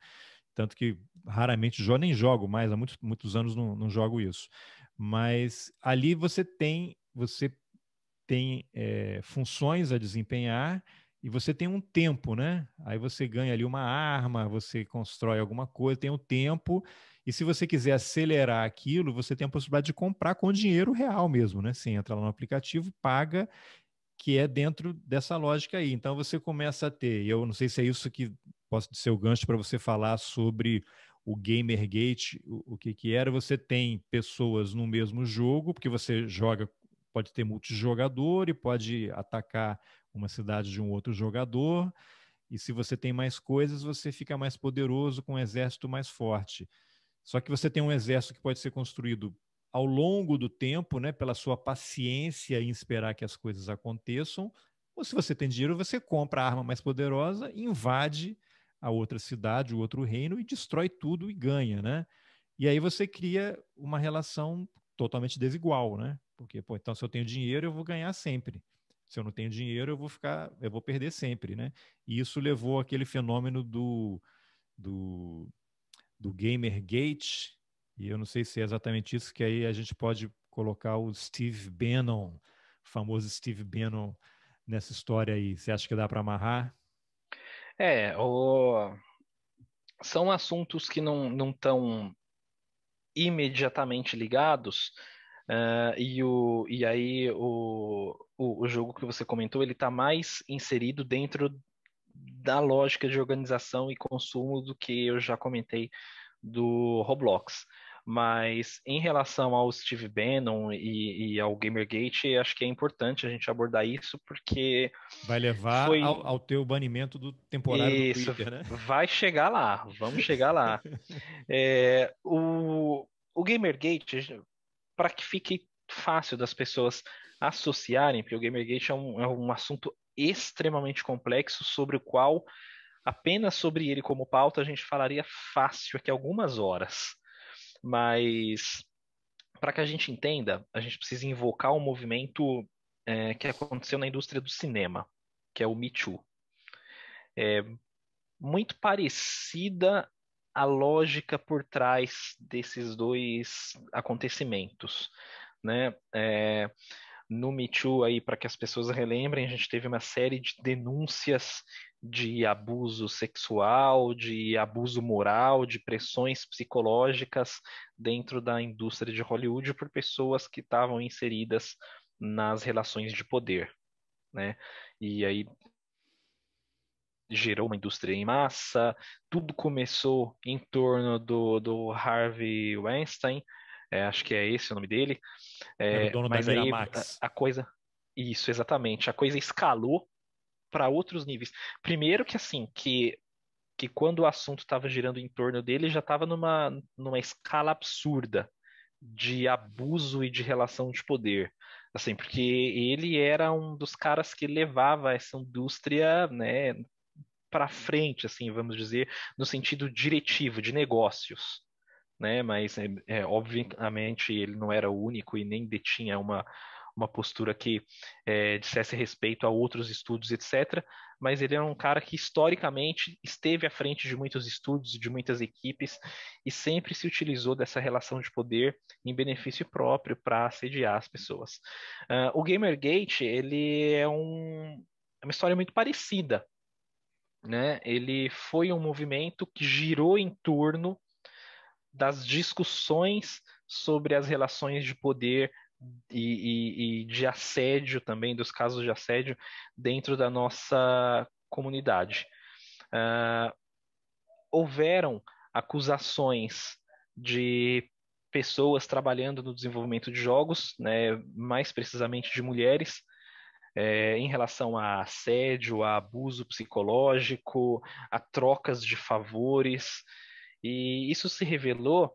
tanto que raramente jogo, nem jogo mais, há muitos, muitos anos não, não jogo isso. Mas ali você tem, você tem é, funções a desempenhar e você tem um tempo, né? Aí você ganha ali uma arma, você constrói alguma coisa, tem um tempo e se você quiser acelerar aquilo, você tem a possibilidade de comprar com dinheiro real mesmo, né? Você entra lá no aplicativo, paga, que é dentro dessa lógica aí. Então você começa a ter, eu não sei se é isso que posso ser o gancho para você falar sobre o Gamergate, o, o que que era, você tem pessoas no mesmo jogo, porque você joga, pode ter multijogador e pode atacar uma cidade de um outro jogador, e se você tem mais coisas, você fica mais poderoso com um exército mais forte. Só que você tem um exército que pode ser construído ao longo do tempo, né, pela sua paciência em esperar que as coisas aconteçam, ou se você tem dinheiro, você compra a arma mais poderosa, invade a outra cidade, o outro reino e destrói tudo e ganha, né? E aí você cria uma relação totalmente desigual, né? Porque, pô, então se eu tenho dinheiro, eu vou ganhar sempre. Se eu não tenho dinheiro, eu vou ficar, eu vou perder sempre, né? E isso levou aquele fenômeno do, do do Gamergate, e eu não sei se é exatamente isso, que aí a gente pode colocar o Steve Bannon, o famoso Steve Bannon, nessa história aí. Você acha que dá para amarrar? É, o... são assuntos que não estão imediatamente ligados, Uh, e, o, e aí o, o, o, jogo que você comentou ele está mais inserido dentro da lógica de organização e consumo do que eu já comentei do Roblox. Mas em relação ao Steve Bannon e, e ao Gamergate, acho que é importante a gente abordar isso, porque. Vai levar foi... ao, ao teu banimento do temporário isso, do Twitter, né? Vai chegar lá, vamos chegar lá. é, o, o Gamergate, para que fique fácil das pessoas associarem, porque o Gamergate é um, é um assunto extremamente complexo sobre o qual apenas sobre ele como pauta a gente falaria fácil aqui algumas horas. Mas para que a gente entenda, a gente precisa invocar um movimento é, que aconteceu na indústria do cinema, que é o Me Too. É muito parecida a lógica por trás desses dois acontecimentos. Né? É, no Me Too aí para que as pessoas relembrem, a gente teve uma série de denúncias de abuso sexual, de abuso moral, de pressões psicológicas dentro da indústria de Hollywood por pessoas que estavam inseridas nas relações de poder, né? E aí gerou uma indústria em massa, tudo começou em torno do, do Harvey Weinstein, é, acho que é esse o nome dele. É, o dono mas da aí, Max. A, a coisa. Isso, exatamente. A coisa escalou para outros níveis. Primeiro que assim, que que quando o assunto estava girando em torno dele, já estava numa, numa escala absurda de abuso e de relação de poder. Assim, porque ele era um dos caras que levava essa indústria, né, para frente, assim, vamos dizer, no sentido diretivo de negócios né? Mas é, é, obviamente ele não era o único e nem detinha uma uma postura que é, dissesse respeito a outros estudos, etc. Mas ele é um cara que historicamente esteve à frente de muitos estudos, de muitas equipes, e sempre se utilizou dessa relação de poder em benefício próprio para assediar as pessoas. Uh, o Gamergate ele é um, é uma história muito parecida. Né? Ele foi um movimento que girou em torno das discussões sobre as relações de poder e, e, e, de assédio também, dos casos de assédio dentro da nossa comunidade. Uh, houveram acusações de pessoas trabalhando no desenvolvimento de jogos, né, mais precisamente de mulheres, é, em relação a assédio, a abuso psicológico, a trocas de favores, e isso se revelou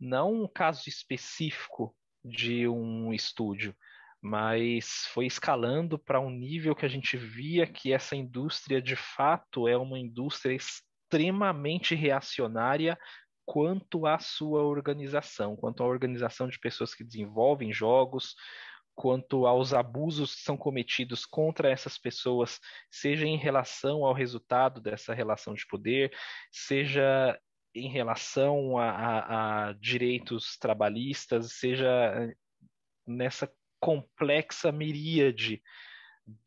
não um caso específico de um estúdio, mas foi escalando para um nível que a gente via que essa indústria de fato é uma indústria extremamente reacionária quanto à sua organização, quanto à organização de pessoas que desenvolvem jogos, quanto aos abusos que são cometidos contra essas pessoas, seja em relação ao resultado dessa relação de poder, seja em relação a, a, a direitos trabalhistas, seja nessa complexa miríade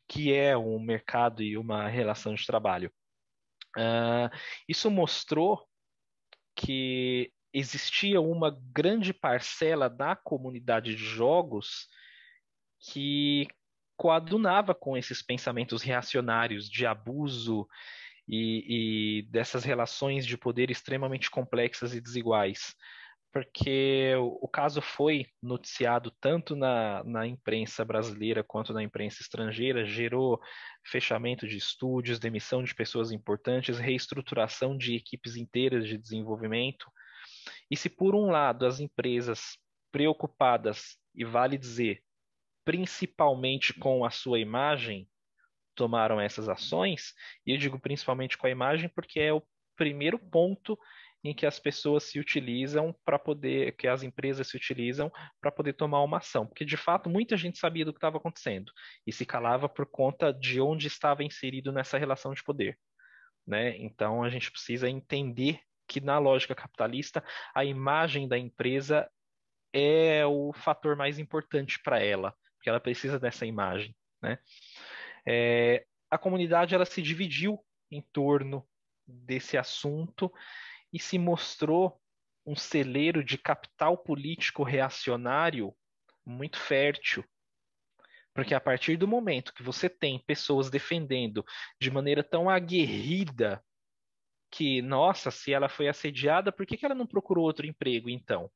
que é um mercado e uma relação de trabalho. Uh, isso mostrou que existia uma grande parcela da comunidade de jogos que coadunava com esses pensamentos reacionários de abuso e, e dessas relações de poder extremamente complexas e desiguais porque o caso foi noticiado tanto na, na, imprensa brasileira quanto na imprensa estrangeira, gerou fechamento de estúdios, demissão de pessoas importantes, reestruturação de equipes inteiras de desenvolvimento. E se, por um lado, as empresas preocupadas, e vale dizer, principalmente com a sua imagem, tomaram essas ações, e eu digo principalmente com a imagem, porque é o primeiro ponto em que as pessoas se utilizam para poder, que as empresas se utilizam para poder tomar uma ação, porque de fato muita gente sabia do que estava acontecendo e se calava por conta de onde estava inserido nessa relação de poder, né? Então a gente precisa entender que na lógica capitalista a imagem da empresa é o fator mais importante para ela, porque ela precisa dessa imagem, né? É, a comunidade ela se dividiu em torno desse assunto e se mostrou um celeiro de capital político reacionário muito fértil. Porque a partir do momento que você tem pessoas defendendo de maneira tão aguerrida que, nossa, se ela foi assediada, por que, que ela não procurou outro emprego então?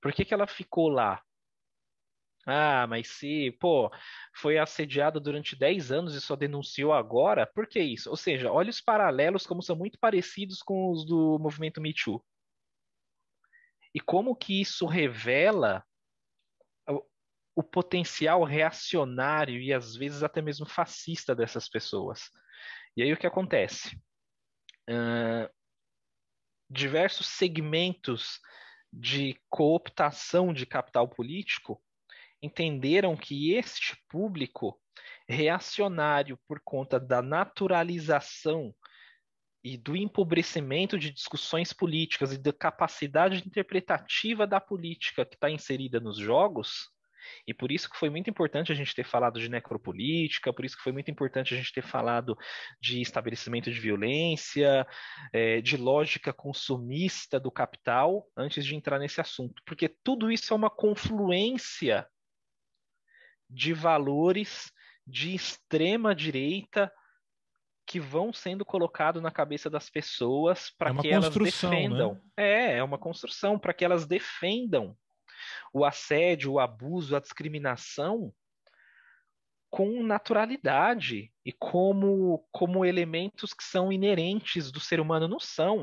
Por que, que ela ficou lá? Ah, mas se, pô, foi assediada durante 10 anos e só denunciou agora, por que isso? Ou seja, olha os paralelos como são muito parecidos com os do movimento Me Too. E como que isso revela o, o potencial reacionário e às vezes até mesmo fascista dessas pessoas. E aí o que acontece? Uh, diversos segmentos de cooptação de capital político entenderam que este público reacionário por conta da naturalização e do empobrecimento de discussões políticas e da capacidade interpretativa da política que está inserida nos jogos, e por isso que foi muito importante a gente ter falado de necropolítica, por isso que foi muito importante a gente ter falado de estabelecimento de violência, é, de lógica consumista do capital, antes de entrar nesse assunto, porque tudo isso é uma confluência de valores de extrema direita que vão sendo colocados na cabeça das pessoas para é que elas né? defendam. Né? É, é uma construção para que elas defendam o assédio, o abuso, a discriminação com naturalidade e como como elementos que são inerentes do ser humano não são.